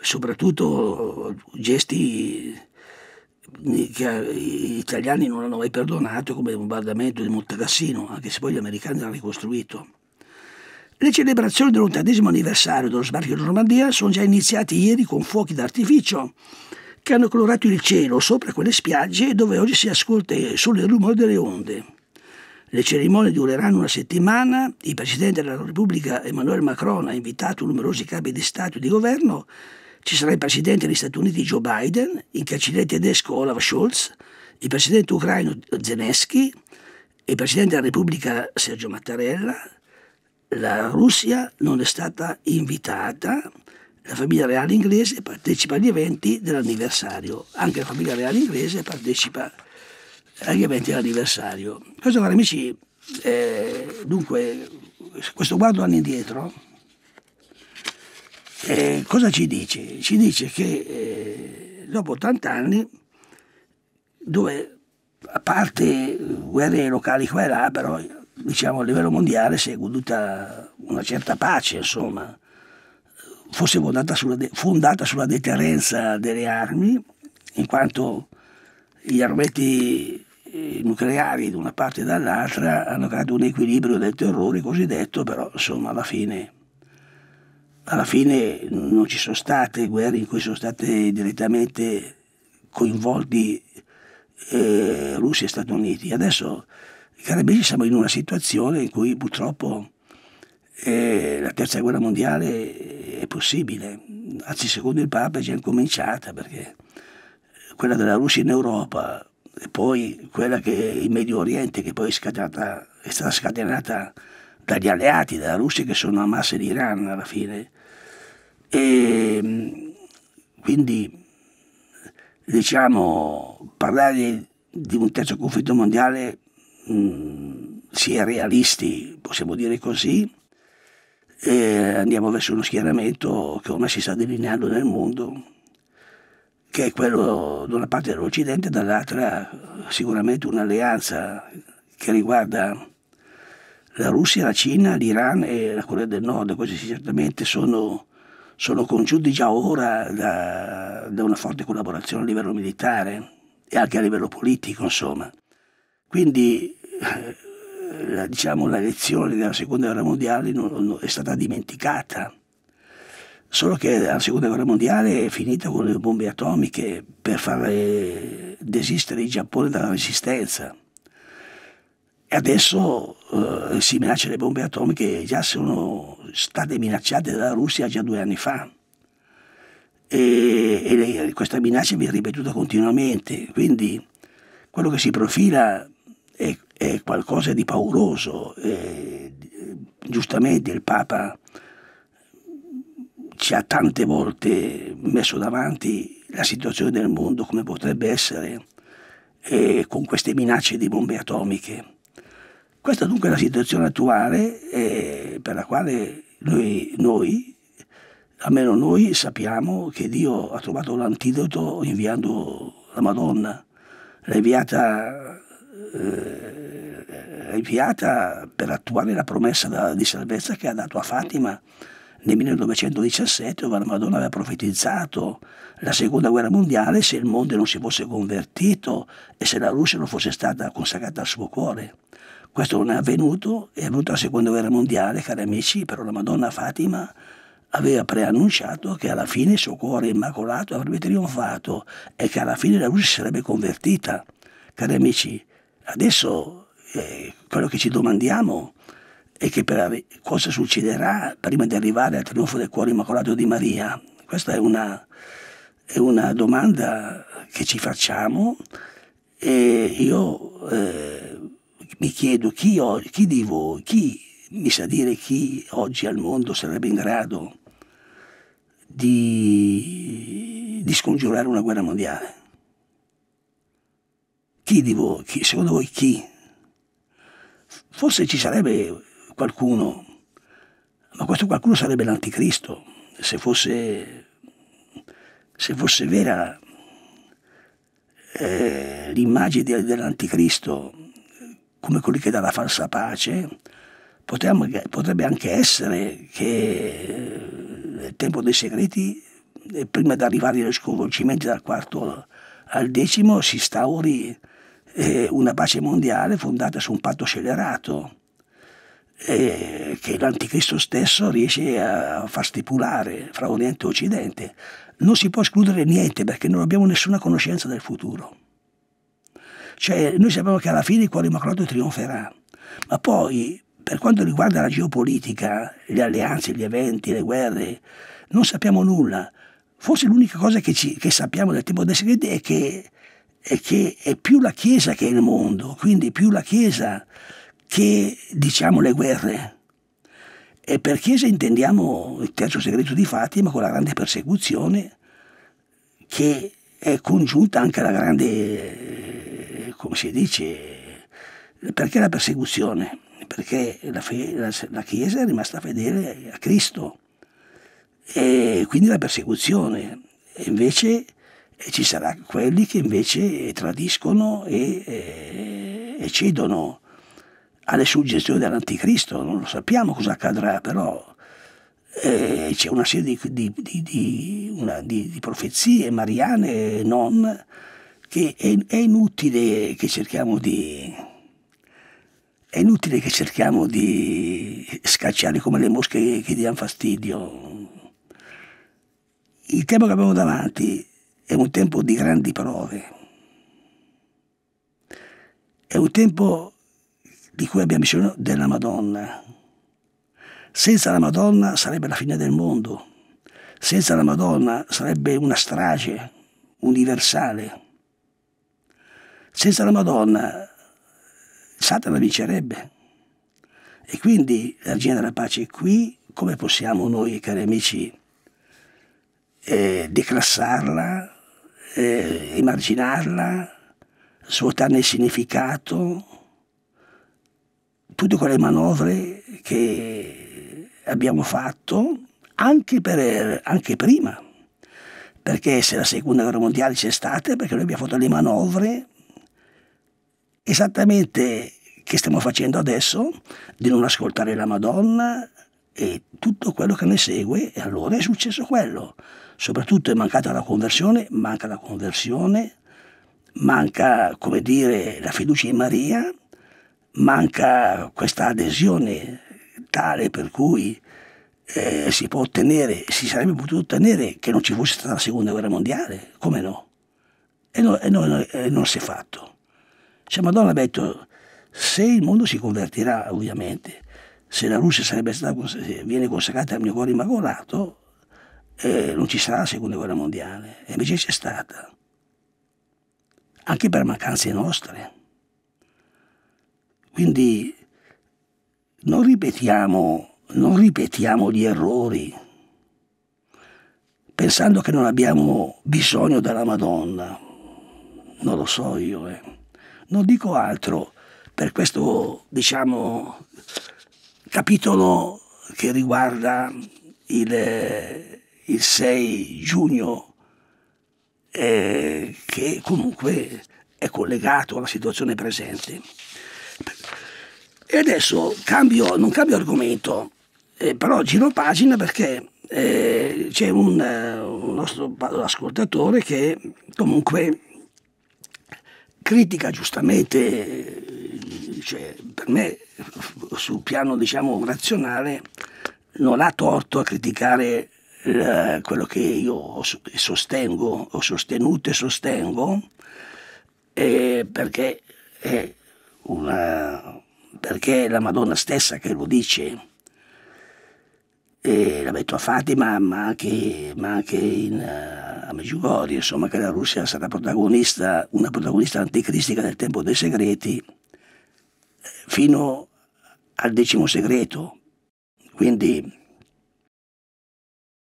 soprattutto gesti che gli cioè, italiani non hanno mai perdonato come il bombardamento di Montecassino, anche se poi gli americani l'hanno ricostruito. Le celebrazioni dell'ottantesimo anniversario dello sbarco in Normandia sono già iniziate ieri con fuochi d'artificio che hanno colorato il cielo sopra quelle spiagge dove oggi si ascolta solo il rumore delle onde. Le cerimonie dureranno una settimana, il Presidente della Repubblica Emmanuel Macron ha invitato numerosi capi di Stato e di Governo ci sarà il presidente degli Stati Uniti Joe Biden, il cancelliere tedesco Olaf Scholz, il presidente ucraino Zelensky, il presidente della Repubblica Sergio Mattarella. La Russia non è stata invitata, la famiglia reale inglese partecipa agli eventi dell'anniversario, anche la famiglia reale inglese partecipa agli eventi dell'anniversario. Cosa cari amici? Eh, dunque, questo guardo anni indietro, eh, cosa ci dice? Ci dice che eh, dopo 80 anni, dove a parte guerre locali qua e là, però diciamo a livello mondiale si è goduta una certa pace, insomma, fosse fondata sulla, de- fondata sulla deterrenza delle armi, in quanto gli armamenti eh, nucleari da una parte e dall'altra hanno creato un equilibrio del terrore cosiddetto, però insomma alla fine alla fine non ci sono state guerre in cui sono state direttamente coinvolti eh, Russia e Stati Uniti. Adesso, i carabinieri, siamo in una situazione in cui purtroppo eh, la terza guerra mondiale è possibile. Anzi, secondo il Papa è già incominciata perché quella della Russia in Europa e poi quella che in Medio Oriente, che poi è, scatenata, è stata scatenata dagli alleati della Russia che sono Hamas e l'Iran alla fine, e quindi, diciamo, parlare di un terzo conflitto mondiale, mh, mm, si è realisti, possiamo dire così, e andiamo verso uno schieramento che ormai si sta delineando nel mondo, che è quello da una parte dell'Occidente e dall'altra sicuramente un'alleanza che riguarda la Russia, la Cina, l'Iran e la Corea del Nord. Questi certamente sono sono congiunti già ora da, da una forte collaborazione a livello militare e anche a livello politico, insomma. Quindi eh, la, diciamo, la lezione della seconda guerra mondiale non, non, è stata dimenticata. Solo che la seconda guerra mondiale è finita con le bombe atomiche per far desistere il Giappone dalla resistenza. E adesso eh, si minaccia le bombe atomiche, già sono state minacciate dalla Russia già due anni fa. E, e questa minaccia viene ripetuta continuamente, quindi quello che si profila è, è qualcosa di pauroso. E, giustamente il Papa ci ha tante volte messo davanti la situazione del mondo come potrebbe essere eh, con queste minacce di bombe atomiche. Questa dunque è la situazione attuale eh, per la quale noi, noi, almeno noi, sappiamo che Dio ha trovato l'antidoto inviando la Madonna. L'ha inviata, eh, inviata, per attuare la promessa da, di salvezza che ha dato a Fatima nel 1917, dove la Madonna aveva profetizzato la seconda guerra mondiale se il mondo non si fosse convertito e se la Russia non fosse stata consacrata al suo cuore. Questo non è avvenuto, è avvenuta la seconda guerra mondiale, cari amici, però la Madonna Fatima aveva preannunciato che alla fine il suo cuore immacolato avrebbe trionfato e che alla fine la luce si sarebbe convertita. Cari amici, adesso eh, quello che ci domandiamo è che per, cosa succederà prima di arrivare al trionfo del cuore immacolato di Maria. Questa è una, è una domanda che ci facciamo e io... Eh, mi chiedo chi, chi di voi, chi mi sa dire chi oggi al mondo sarebbe in grado di, di scongiurare una guerra mondiale? Chi di voi, chi, secondo voi chi? Forse ci sarebbe qualcuno, ma questo qualcuno sarebbe l'anticristo, se fosse, se fosse vera eh, l'immagine dell'anticristo come quelli che dà la falsa pace, potrebbe anche essere che nel eh, tempo dei segreti, prima di arrivare agli sconvolgimenti dal quarto al decimo, si instauri eh, una pace mondiale fondata su un patto scellerato eh, che l'anticristo stesso riesce a far stipulare fra Oriente e Occidente. Non si può escludere niente perché non abbiamo nessuna conoscenza del futuro. Cioè, noi sappiamo che alla fine il cuore immacolato trionferà, ma poi per quanto riguarda la geopolitica, le alleanze, gli eventi, le guerre, non sappiamo nulla. Forse l'unica cosa che, ci, che, sappiamo del tempo dei segreti è che, è che è più la Chiesa che il mondo, quindi più la Chiesa che diciamo le guerre. E per Chiesa intendiamo il terzo segreto di Fatima con la grande persecuzione che è congiunta anche alla grande come si dice, perché la persecuzione? Perché la, fe, la, la Chiesa è rimasta fedele a Cristo e quindi la persecuzione. E invece ci saranno quelli che invece tradiscono e, e, eh, e cedono alle suggestioni dell'anticristo, non lo sappiamo cosa accadrà, però eh, c'è una serie di, di, di, una, di profezie mariane non che è, è inutile che cerchiamo di è inutile che cerchiamo di scacciare come le mosche che, che diano fastidio. Il tempo che abbiamo davanti è un tempo di grandi prove, è un tempo di cui abbiamo bisogno della Madonna. Senza la Madonna sarebbe la fine del mondo, senza la Madonna sarebbe una strage universale. Senza la Madonna Satana vincerebbe. E quindi la regina della pace è qui, come possiamo noi, cari amici, eh, declassarla, eh, emarginarla, svuotarne il significato, tutte quelle manovre che abbiamo fatto anche, per, anche prima, perché se la seconda guerra mondiale c'è stata, perché noi abbiamo fatto le manovre esattamente che stiamo facendo adesso, di non ascoltare la Madonna e tutto quello che ne segue, e allora è successo quello. Soprattutto è mancata la conversione, manca la conversione, manca, come dire, la fiducia in Maria, manca questa adesione tale per cui eh, si può ottenere, si sarebbe potuto ottenere che non ci fosse stata la seconda guerra mondiale, come no? E, no, e, no, e non si è fatto. Cioè Madonna ha detto, se il mondo si convertirà, ovviamente, se la Russia sarebbe stata, viene consacrata al mio cuore immacolato, eh, non ci sarà la seconda guerra mondiale. E invece c'è stata. Anche per mancanze nostre. Quindi non ripetiamo, non ripetiamo gli errori pensando che non abbiamo bisogno della Madonna. Non lo so io, eh. Non dico altro per questo, diciamo, capitolo che riguarda il, il 6 giugno, eh, che comunque è collegato alla situazione presente. E adesso cambio, non cambio argomento, eh, però giro pagina perché eh, c'è un, eh, un, nostro ascoltatore che comunque critica giustamente, cioè, per me sul piano diciamo, razionale, non ha torto a criticare eh, quello che io sostengo, ho sostenuto e sostengo, eh, perché, è una, perché è la Madonna stessa che lo dice. E l'ha detto a Fatima, ma anche, ma anche in, a Meggiugorie, insomma, che la Russia sarà protagonista, una protagonista anticristica del tempo dei segreti, eh, fino al decimo segreto. Quindi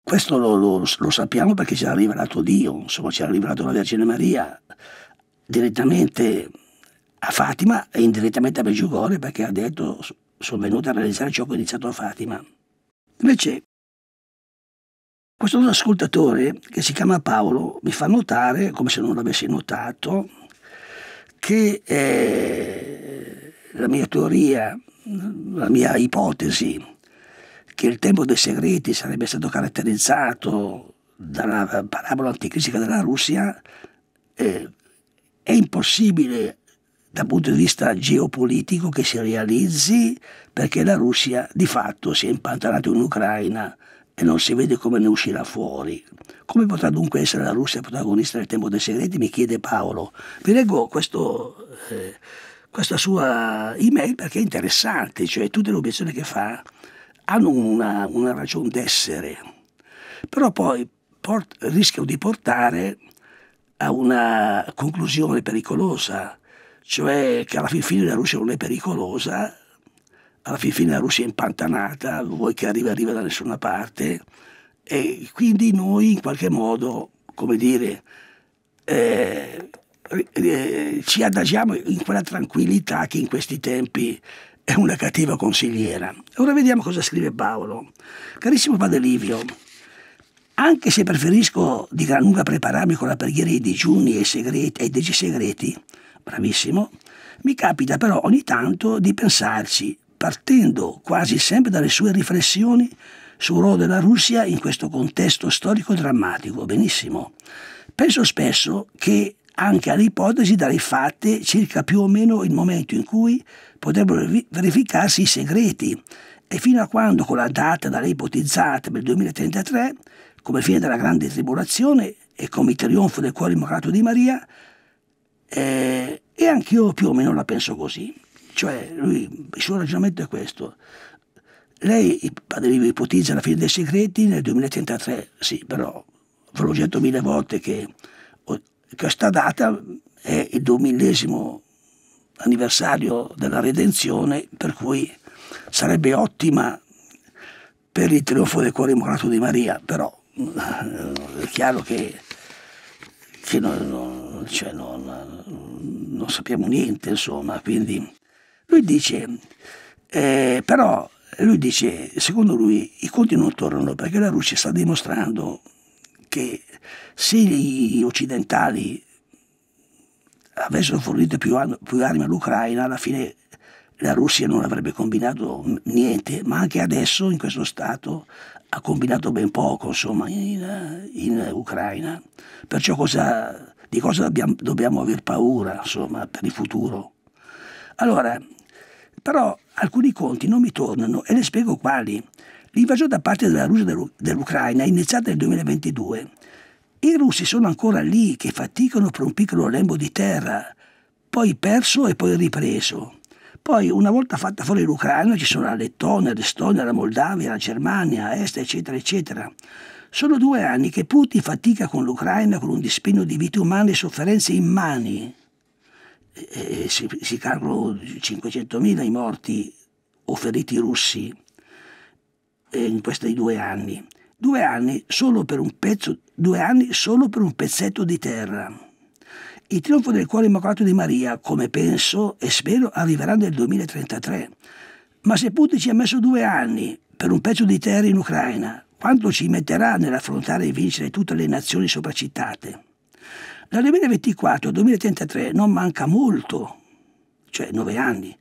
questo lo, lo, lo sappiamo perché ci l'ha rivelato Dio, insomma, ce l'ha rivelato la Vergine Maria direttamente a Fatima e indirettamente a Meggiugorie perché ha detto sono venuta a realizzare ciò che ho iniziato a Fatima. Invece questo ascoltatore, che si chiama Paolo, mi fa notare, come se non l'avessi notato, che eh, la mia teoria, la mia ipotesi, che il tempo dei segreti sarebbe stato caratterizzato dalla parabola anticritica della Russia, eh, è impossibile dal punto di vista geopolitico che si realizzi perché la Russia di fatto si è impantanata in Ucraina e non si vede come ne uscirà fuori. Come potrà dunque essere la Russia protagonista nel tempo dei segreti? Mi chiede Paolo. Vi leggo questo, eh, questa sua email perché è interessante, cioè tutte le obiezioni che fa hanno una, una ragione d'essere, però poi port- rischiano di portare a una conclusione pericolosa, cioè che alla fine la Russia non è pericolosa, alla fin fine la Russia è impantanata, vuoi che arrivi arriva da nessuna parte e quindi noi in qualche modo, come dire, eh, eh, ci adagiamo in quella tranquillità che in questi tempi è una cattiva consigliera. Ora vediamo cosa scrive Paolo. Carissimo padre Livio, anche se preferisco di gran lunga prepararmi con la preghiera e i digiuni e i ai segreti, bravissimo, mi capita però ogni tanto di pensarci partendo quasi sempre dalle sue riflessioni sul ruolo della Russia in questo contesto storico drammatico. Benissimo. Penso spesso che anche alle ipotesi da rifatte circa più o meno il momento in cui potrebbero verificarsi i segreti e fino a quando con la data da lei ipotizzata per il 2033, come fine della grande tribolazione e come il trionfo del cuore immacolato di Maria, eh, e anch'io più o meno la penso così. Cioè, lui, il suo ragionamento è questo. Lei ipotizza la fine dei segreti nel 2033, sì, però ve l'ho detto mille volte che questa data è il duemillesimo anniversario della redenzione, per cui sarebbe ottima per il trionfo del cuore immolato di Maria, però eh, è chiaro che, che non, non, cioè non, non sappiamo niente, insomma, quindi lui dice, eh, però, lui dice, secondo lui i conti non tornano perché la Russia sta dimostrando che se gli occidentali avessero fornito più, più armi all'Ucraina, alla fine la Russia non avrebbe combinato niente, ma anche adesso in questo stato ha combinato ben poco insomma, in, in Ucraina. Perciò cosa, di cosa dobbiamo, dobbiamo aver paura insomma, per il futuro? Allora, però alcuni conti non mi tornano e le spiego quali. L'invasione da parte della Russia dell'Ucraina è iniziata nel 2022. I russi sono ancora lì che faticano per un piccolo lembo di terra, poi perso e poi ripreso. Poi, una volta fatta fuori l'Ucraina, ci sono la Lettonia, l'Estonia, la Moldavia, la Germania, Est, eccetera, eccetera. Sono due anni che Putin fatica con l'Ucraina con un dispino di vite umane e sofferenze immani. Eh, eh, si, si calcolano 500.000 i morti o feriti russi eh, in questi due anni. Due anni, pezzo, due anni solo per un pezzetto di terra. Il trionfo del cuore immacolato di Maria, come penso e spero, arriverà nel 2033. Ma se Putin ci ha messo due anni per un pezzo di terra in Ucraina, quanto ci metterà nell'affrontare e vincere tutte le nazioni sopracitate? Dal 2024 al 2033 non manca molto, cioè nove anni.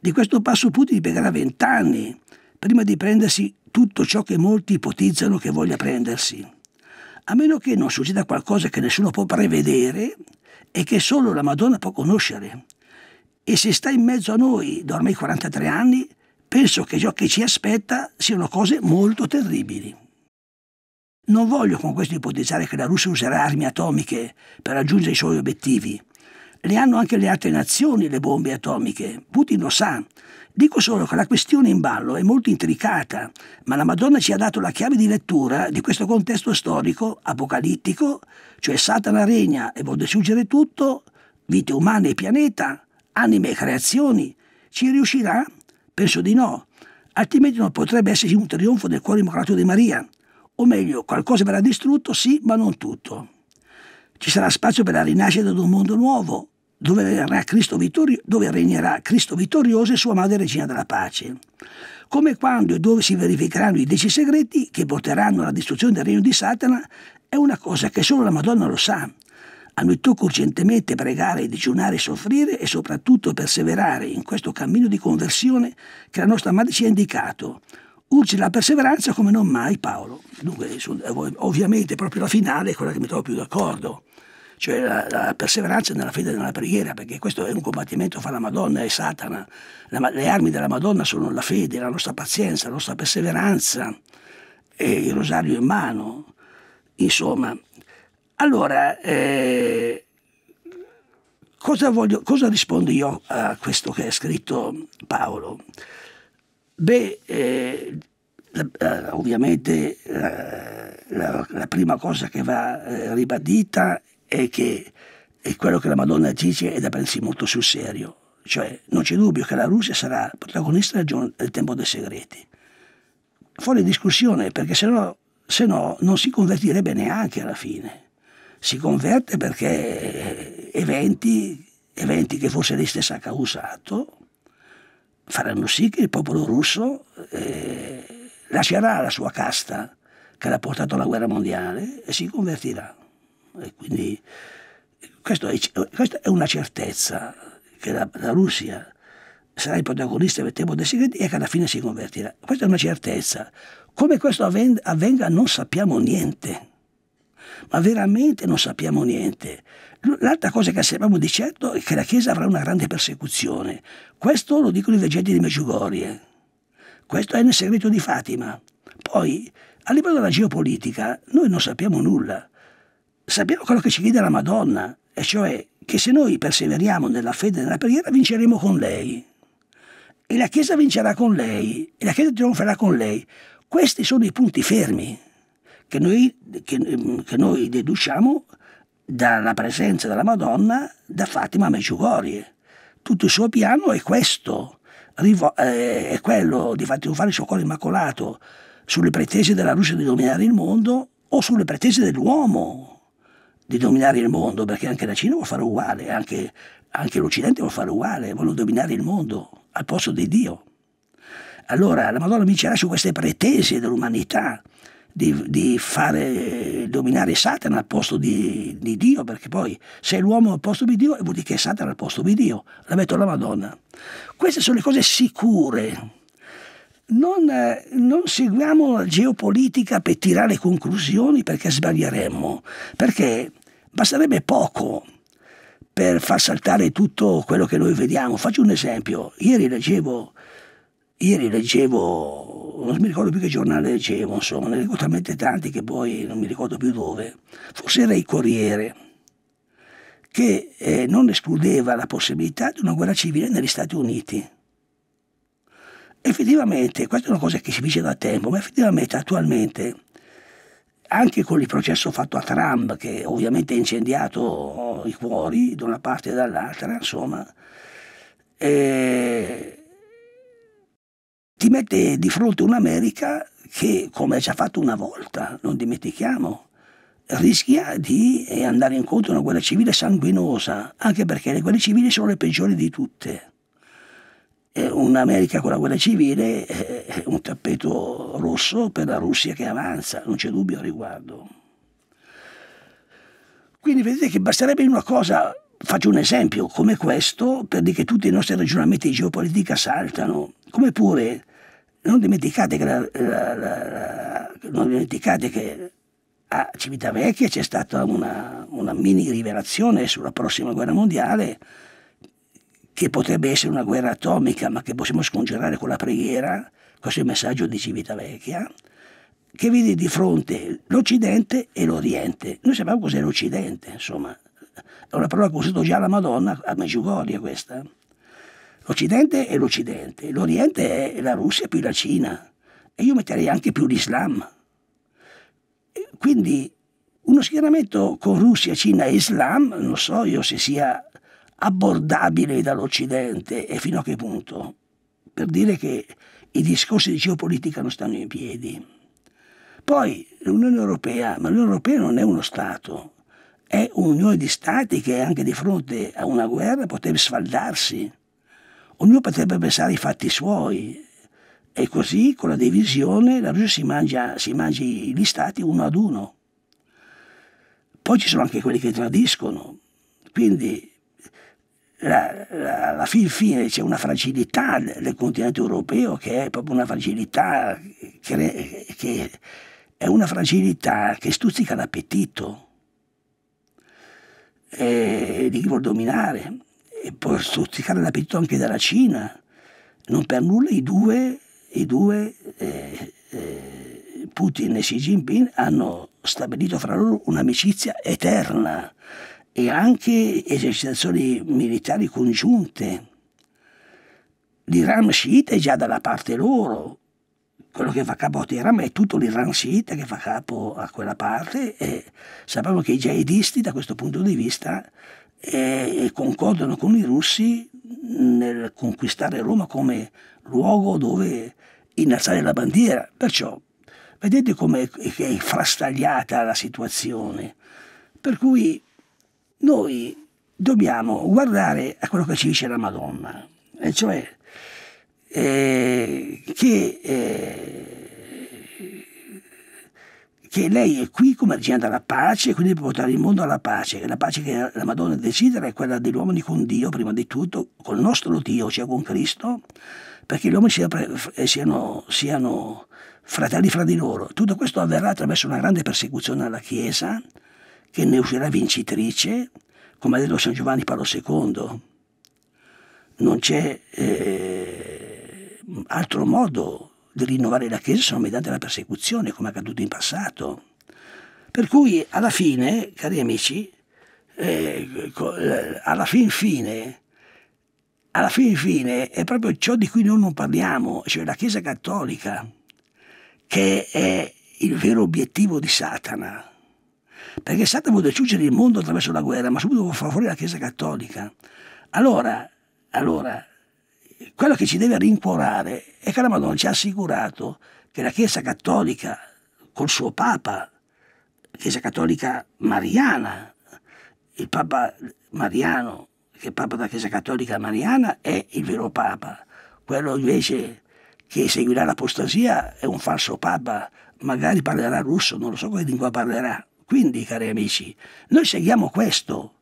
Di questo passo Putin dipenderà vent'anni prima di prendersi tutto ciò che molti ipotizzano che voglia prendersi. A meno che non succeda qualcosa che nessuno può prevedere e che solo la Madonna può conoscere. E se sta in mezzo a noi da ormai 43 anni, penso che ciò che ci aspetta siano cose molto terribili. Non voglio con questo ipotizzare che la Russia userà armi atomiche per raggiungere i suoi obiettivi. Le hanno anche le altre nazioni le bombe atomiche, Putin lo sa. Dico solo che la questione in ballo è molto intricata, ma la Madonna ci ha dato la chiave di lettura di questo contesto storico apocalittico, cioè Satana regna e vuol distruggere tutto, vite umane e pianeta, anime e creazioni. Ci riuscirà? Penso di no, altrimenti non potrebbe esserci un trionfo del cuore immacolato di Maria o meglio, qualcosa verrà distrutto, sì, ma non tutto. Ci sarà spazio per la rinascita di un mondo nuovo, dove, vittorio, dove regnerà Cristo vittorioso e sua madre regina della pace. Come quando e dove si verificheranno i dieci segreti che porteranno alla distruzione del regno di Satana è una cosa che solo la Madonna lo sa. A noi tocca urgentemente pregare, digiunare, soffrire e soprattutto perseverare in questo cammino di conversione che la nostra Madre ci ha indicato, Urge la perseveranza come non mai Paolo. Dunque, ovviamente, proprio la finale è quella che mi trovo più d'accordo cioè la, la, perseveranza nella fede e nella preghiera, perché questo è un combattimento fra la Madonna e Satana. La, le armi della Madonna sono la fede, la nostra pazienza, la nostra perseveranza e il rosario in mano, insomma. Allora, eh, cosa, voglio, cosa rispondo io a questo che ha scritto Paolo? Beh, eh, ovviamente eh, la, la, prima cosa che va eh, ribadita è che è quello che la Madonna dice è da prendersi molto sul serio. Cioè, non c'è dubbio che la Russia sarà protagonista del, del tempo dei segreti. Fuori discussione, perché se no, se no non si convertirebbe neanche alla fine. Si converte perché eh, eventi, eventi che forse lei stessa ha causato, faranno sì che il popolo russo eh, lascerà la sua casta che l'ha portato alla guerra mondiale e si convertirà. E quindi questo è, questa è una certezza che la, la Russia sarà il protagonista del tempo dei segreti e che alla fine si convertirà. Questa è una certezza. Come questo avvenga non sappiamo niente, ma veramente non sappiamo niente. L'altra cosa che sappiamo di certo è che la Chiesa avrà una grande persecuzione. Questo lo dicono i veggenti di Meggiugorie. Questo è nel segreto di Fatima. Poi, a livello della geopolitica, noi non sappiamo nulla. Sappiamo quello che ci chiede la Madonna, e cioè che se noi perseveriamo nella fede e nella preghiera vinceremo con lei. E la Chiesa vincerà con lei, e la Chiesa trionferà con lei. Questi sono i punti fermi che noi, che, che noi deduciamo dalla presenza della Madonna da Fatima a Meggiugorie. Tutto il suo piano è questo, eh, è quello di far trionfare il suo cuore immacolato sulle pretese della Russia di dominare il mondo o sulle pretese dell'uomo di dominare il mondo, perché anche la Cina vuole fare uguale, anche, anche l'Occidente vuole fare uguale, vuole dominare il mondo al posto di Dio. Allora la Madonna vincerà su queste pretese dell'umanità, di, di fare dominare Satana al posto di, di, Dio, perché poi se l'uomo è al posto di Dio vuol dire che è Satana al posto di Dio, la metto la Madonna. Queste sono le cose sicure. Non, non, seguiamo la geopolitica per tirare conclusioni perché sbaglieremmo, perché basterebbe poco per far saltare tutto quello che noi vediamo. Faccio un esempio, ieri leggevo, ieri leggevo non mi ricordo più che giornale leggevo, insomma, ne leggo talmente tanti che poi non mi ricordo più dove, forse era il Corriere, che eh, non escludeva la possibilità di una guerra civile negli Stati Uniti. Effettivamente, questa è una cosa che si dice da tempo, ma effettivamente attualmente, anche con il processo fatto a Trump, che ovviamente ha incendiato i cuori da una parte e dall'altra, insomma, eh, ti mette di fronte un'America che, come ha già fatto una volta, non dimentichiamo, rischia di eh, andare incontro a una guerra civile sanguinosa, anche perché le guerre civili sono le peggiori di tutte. Eh, Un'America con la guerra civile eh, è un tappeto rosso per la Russia che avanza, non c'è dubbio al riguardo. Quindi vedete che basterebbe una cosa, faccio un esempio come questo, per dire che tutti i nostri ragionamenti di geopolitica saltano. Come pure non dimenticate che, la, la, la, non dimenticate che a Civitavecchia c'è stata una, una mini rivelazione sulla prossima guerra mondiale che potrebbe essere una guerra atomica ma che possiamo scongiurare con la preghiera, questo è il messaggio di Civitavecchia, che vede di fronte l'Occidente e l'Oriente. Noi sappiamo cos'è l'Occidente, insomma, è una parola che ho usato già la Madonna a Meggiugorie questa. L'Occidente è l'Occidente, l'Oriente è la Russia più la Cina e io metterei anche più l'Islam. Quindi uno schieramento con Russia, Cina e Islam, non so io se sia abbordabile dall'Occidente e fino a che punto, per dire che i discorsi di geopolitica non stanno in piedi. Poi l'Unione Europea, ma l'Unione Europea non è uno Stato, è un'unione di Stati che anche di fronte a una guerra potrebbe sfaldarsi. Ognuno potrebbe pensare ai fatti suoi. E così con la divisione la Russia si mangia, si mangia gli stati uno ad uno. Poi ci sono anche quelli che tradiscono. Quindi la, la, alla fin fine c'è una fragilità del continente europeo che è proprio una fragilità che, che è una fragilità che stuzzica l'appetito e chi vuol dominare e può stuzzicare l'appetito anche dalla Cina. Non per nulla i due, i due eh, eh, Putin e Xi Jinping hanno stabilito fra loro un'amicizia eterna e anche esercitazioni militari congiunte. L'Iran sciita è già dalla parte loro, quello che fa capo a Teheran è tutto l'Iran sciita che fa capo a quella parte e sappiamo che i jihadisti da questo punto di vista e, concordano con i russi nel conquistare Roma come luogo dove innalzare la bandiera. Perciò vedete come è frastagliata la situazione. Per cui noi dobbiamo guardare a quello che ci dice la Madonna, e cioè eh, che eh, che lei è qui come regina della pace, quindi per portare il mondo alla pace. La pace che la Madonna desidera è quella degli uomini con Dio, prima di tutto, col nostro Dio, cioè con Cristo, perché gli uomini eh, siano, siano fratelli fra di loro. Tutto questo avverrà attraverso una grande persecuzione alla Chiesa, che ne uscirà vincitrice, come ha detto San Giovanni Paolo II. Non c'è eh, altro modo di rinnovare la Chiesa sono mediante la persecuzione, come è accaduto in passato. Per cui alla fine, cari amici, eh, eh, alla fin fine, alla fin fine è proprio ciò di cui noi non parliamo, cioè la Chiesa cattolica, che è il vero obiettivo di Satana. Perché Satana vuole distruggere il mondo attraverso la guerra, ma subito vuole favorire la Chiesa cattolica. Allora, allora quello che ci deve rincuorare è che la Madonna ci ha assicurato che la Chiesa Cattolica, col suo Papa, Chiesa Cattolica mariana, il Papa mariano, che è Papa della Chiesa Cattolica mariana, è il vero Papa. Quello invece che seguirà l'apostasia è un falso Papa, magari parlerà russo, non lo so quale lingua parlerà. Quindi, cari amici, noi seguiamo questo,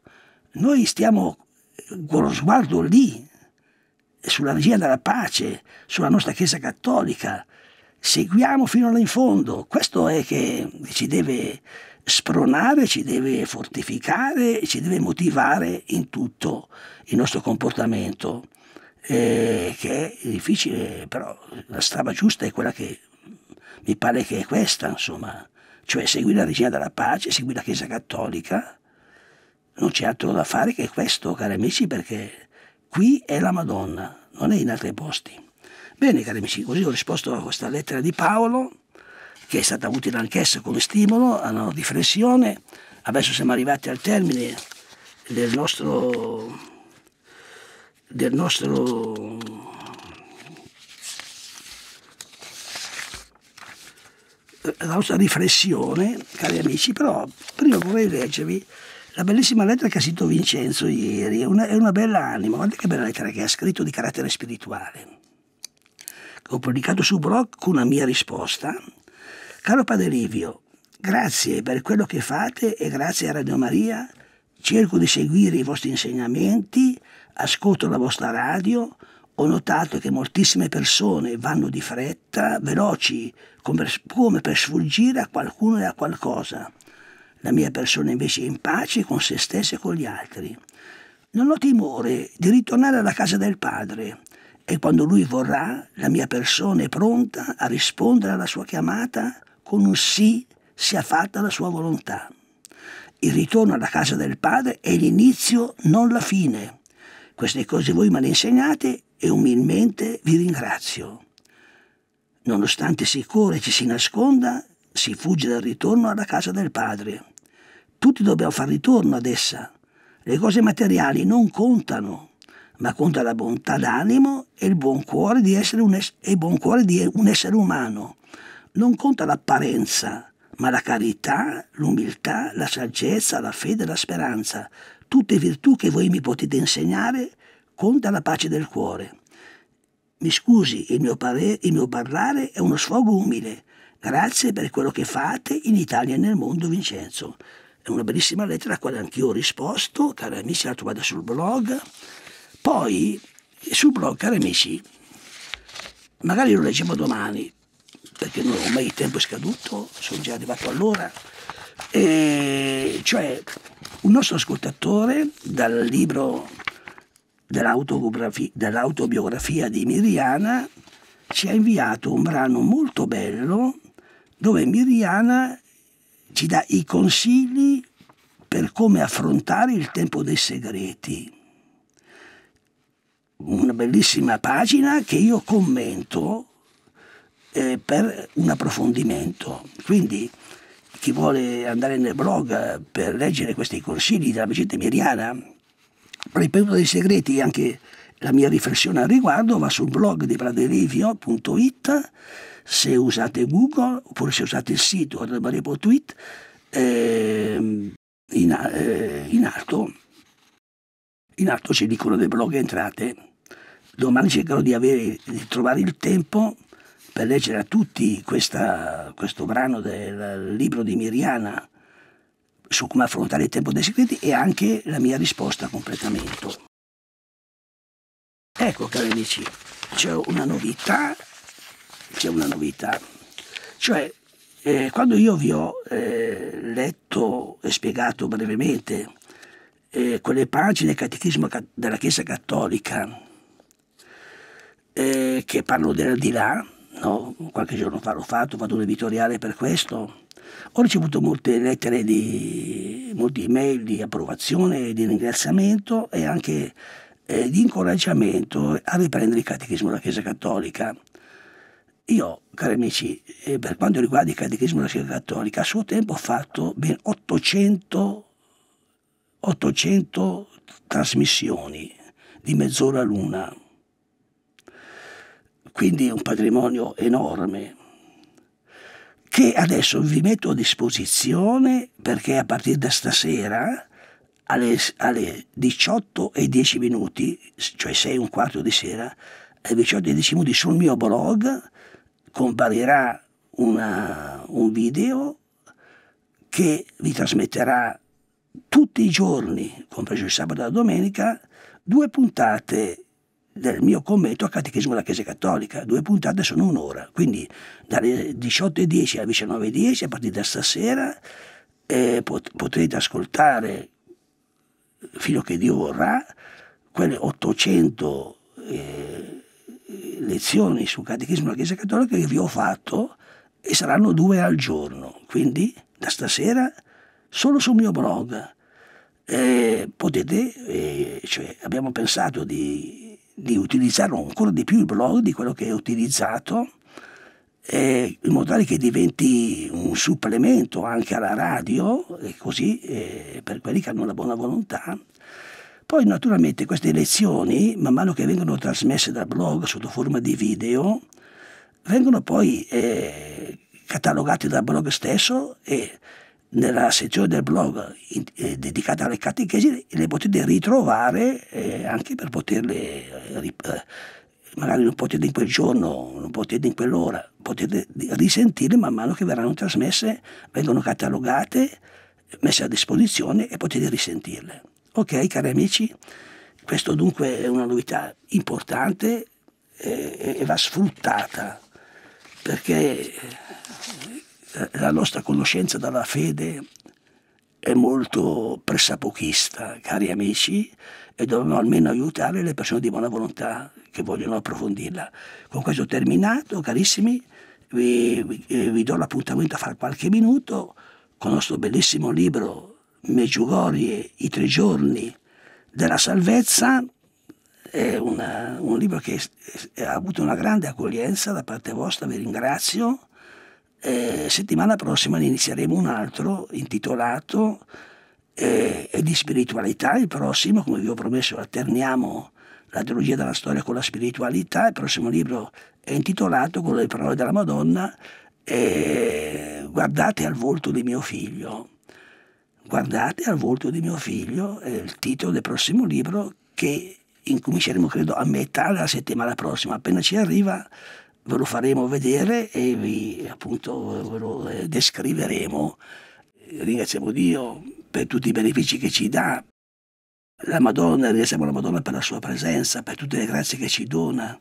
noi stiamo con lo sguardo lì, sulla regia della pace, sulla nostra Chiesa cattolica. Seguiamo fino in fondo, questo è che ci deve spronare, ci deve fortificare, ci deve motivare in tutto il nostro comportamento, eh, che è difficile, però la strada giusta è quella che mi pare che è questa, insomma, cioè seguire la regina della pace, seguire la Chiesa cattolica, non c'è altro da fare che questo, cari amici, perché Qui è la Madonna, non è in altri posti. Bene, cari amici, così ho risposto a questa lettera di Paolo, che è stata utile anch'essa come stimolo a una riflessione. Adesso siamo arrivati al termine del nostro, del nostro eh, la nostra riflessione, cari amici, però prima vorrei leggervi la bellissima lettera che ha scritto Vincenzo ieri è una, è una bella anima, guarda che bella lettera che ha scritto di carattere spirituale. Ho pubblicato su blog con una mia risposta. Caro Padre Livio, grazie per quello che fate e grazie a Radio Maria. Cerco di seguire i vostri insegnamenti, ascolto la vostra radio, ho notato che moltissime persone vanno di fretta, veloci, come per, come per sfuggire a qualcuno e a qualcosa la mia persona invece è in pace con se stessa e con gli altri. Non ho timore di ritornare alla casa del Padre e quando Lui vorrà la mia persona è pronta a rispondere alla sua chiamata con un sì sia fatta la sua volontà. Il ritorno alla casa del Padre è l'inizio, non la fine. Queste cose voi me le insegnate e umilmente vi ringrazio. Nonostante si corre e ci si nasconda, si fugge dal ritorno alla casa del Padre. Tutti dobbiamo far ritorno ad essa. Le cose materiali non contano, ma conta la bontà d'animo e il buon cuore di essere un, es buon cuore di un essere umano. Non conta l'apparenza, ma la carità, l'umiltà, la saggezza, la fede, la speranza. Tutte virtù che voi mi potete insegnare, conta la pace del cuore. Mi scusi, il mio, il mio parlare è uno sfogo umile. Grazie per quello che fate in Italia e nel mondo, Vincenzo. È una bellissima lettera alla quale anch'io ho risposto, cari amici, la trovate sul blog. Poi, sul blog, cari amici, magari lo leggiamo domani, perché non, ormai il tempo è scaduto, sono già arrivato all'ora. E cioè, un nostro ascoltatore dal libro dell'autobiografia di Miriana ci ha inviato un brano molto bello dove Miriana ci dà i consigli per come affrontare il tempo dei segreti. Una bellissima pagina che io commento eh, per un approfondimento. Quindi chi vuole andare nel blog eh, per leggere questi consigli della vicenda miriana, per il periodo dei segreti e anche la mia riflessione al riguardo va sul blog di bradelivio.it se usate Google oppure se usate il sito arrobarepo.it eh, in, eh, in, alto in alto ci dicono dei blog entrate domani cercherò di, avere, di trovare il tempo per leggere a tutti questa, questo brano del libro di Miriana su come affrontare il tempo dei segreti e anche la mia risposta a completamento. Ecco cari amici, c'è una novità c'è una novità. Cioè, eh, quando io vi ho eh, letto e spiegato brevemente eh, quelle pagine del Catechismo della Chiesa Cattolica eh, che parlano dell'aldilà, no? qualche giorno fa l'ho fatto, ho fatto un editoriale per questo, ho ricevuto molte lettere, di, molte email di approvazione, di ringraziamento e anche eh, di incoraggiamento a riprendere il Catechismo della Chiesa Cattolica io, cari amici, eh, per quanto riguarda il Catechismo della Chiesa Cattolica, a suo tempo ho fatto ben 800, 800 trasmissioni di mezz'ora l'una, quindi un patrimonio enorme che adesso vi metto a disposizione perché a partire da stasera alle, alle 18 e 10 minuti, cioè 6 e un quarto di sera, alle 18 e 10 minuti sul mio blog comparirà una, un video che vi trasmetterà tutti i giorni, compreso il sabato e la domenica, due puntate del mio commento a Catechismo della Chiesa Cattolica. Due puntate sono un'ora, quindi dalle 18.10 alle 19.10, a partire da stasera, eh, pot potrete ascoltare, fino a che Dio vorrà, quelle 800 eh, lezioni su catechismo della Chiesa Cattolica che vi ho fatto e saranno due al giorno. Quindi da stasera solo sul mio blog. Eh, potete, eh, cioè, abbiamo pensato di, di utilizzare ancora di più il blog di quello che è utilizzato, eh, in modo tale che diventi un supplemento anche alla radio, e così eh, per quelli che hanno la buona volontà poi naturalmente queste lezioni, man mano che vengono trasmesse dal blog sotto forma di video, vengono poi eh, catalogate dal blog stesso e nella sezione del blog eh, dedicata alle catechesi le potete ritrovare eh, anche per poterle eh, rip- eh, magari non potete in quel giorno, non potete in quell'ora, potete risentire man mano che verranno trasmesse, vengono catalogate, messe a disposizione e potete risentirle. Ok, cari amici, questo dunque è una novità importante eh, e, e va sfruttata perché eh, la nostra conoscenza della fede è molto pressapochista, cari amici, e dobbiamo almeno aiutare le persone di buona volontà che vogliono approfondirla. Con questo terminato, carissimi, vi, vi, eh, vi do l'appuntamento a fare qualche minuto con il nostro bellissimo libro Medjugorje, I tre giorni della salvezza, è una, un libro che ha avuto una grande accoglienza da parte vostra, vi ringrazio. Eh, settimana prossima ne inizieremo un altro intitolato eh, È di spiritualità. Il prossimo, come vi ho promesso, alterniamo la teologia della storia con la spiritualità. Il prossimo libro è intitolato Con le parole della Madonna. Eh, guardate al volto di mio figlio guardate al volto di mio figlio, è il titolo del prossimo libro che incominceremo credo a metà della settimana prossima, appena ci arriva ve lo faremo vedere e vi appunto ve lo eh, descriveremo. Ringraziamo Dio per tutti i benefici che ci dà, la Madonna, ringraziamo la Madonna per la sua presenza, per tutte le grazie che ci dona.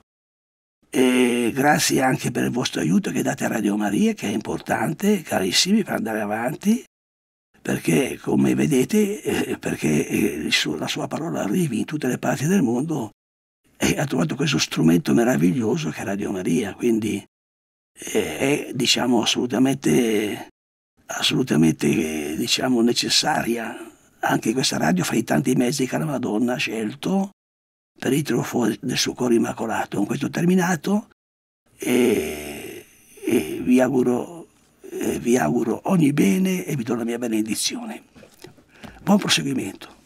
E grazie anche per il vostro aiuto che date a Radio Maria, che è importante, carissimi, per andare avanti perché come vedete, eh, perché eh, suo, la sua parola arrivi in tutte le parti del mondo e ha trovato questo strumento meraviglioso che è Radio Maria, quindi è, eh, è diciamo, assolutamente, assolutamente diciamo, necessaria anche questa radio fra i tanti mezzi che la Madonna ha scelto per il trionfo del suo cuore immacolato. Con questo ho terminato e, e vi auguro eh, vi auguro ogni bene e vi do la mia benedizione. Buon proseguimento.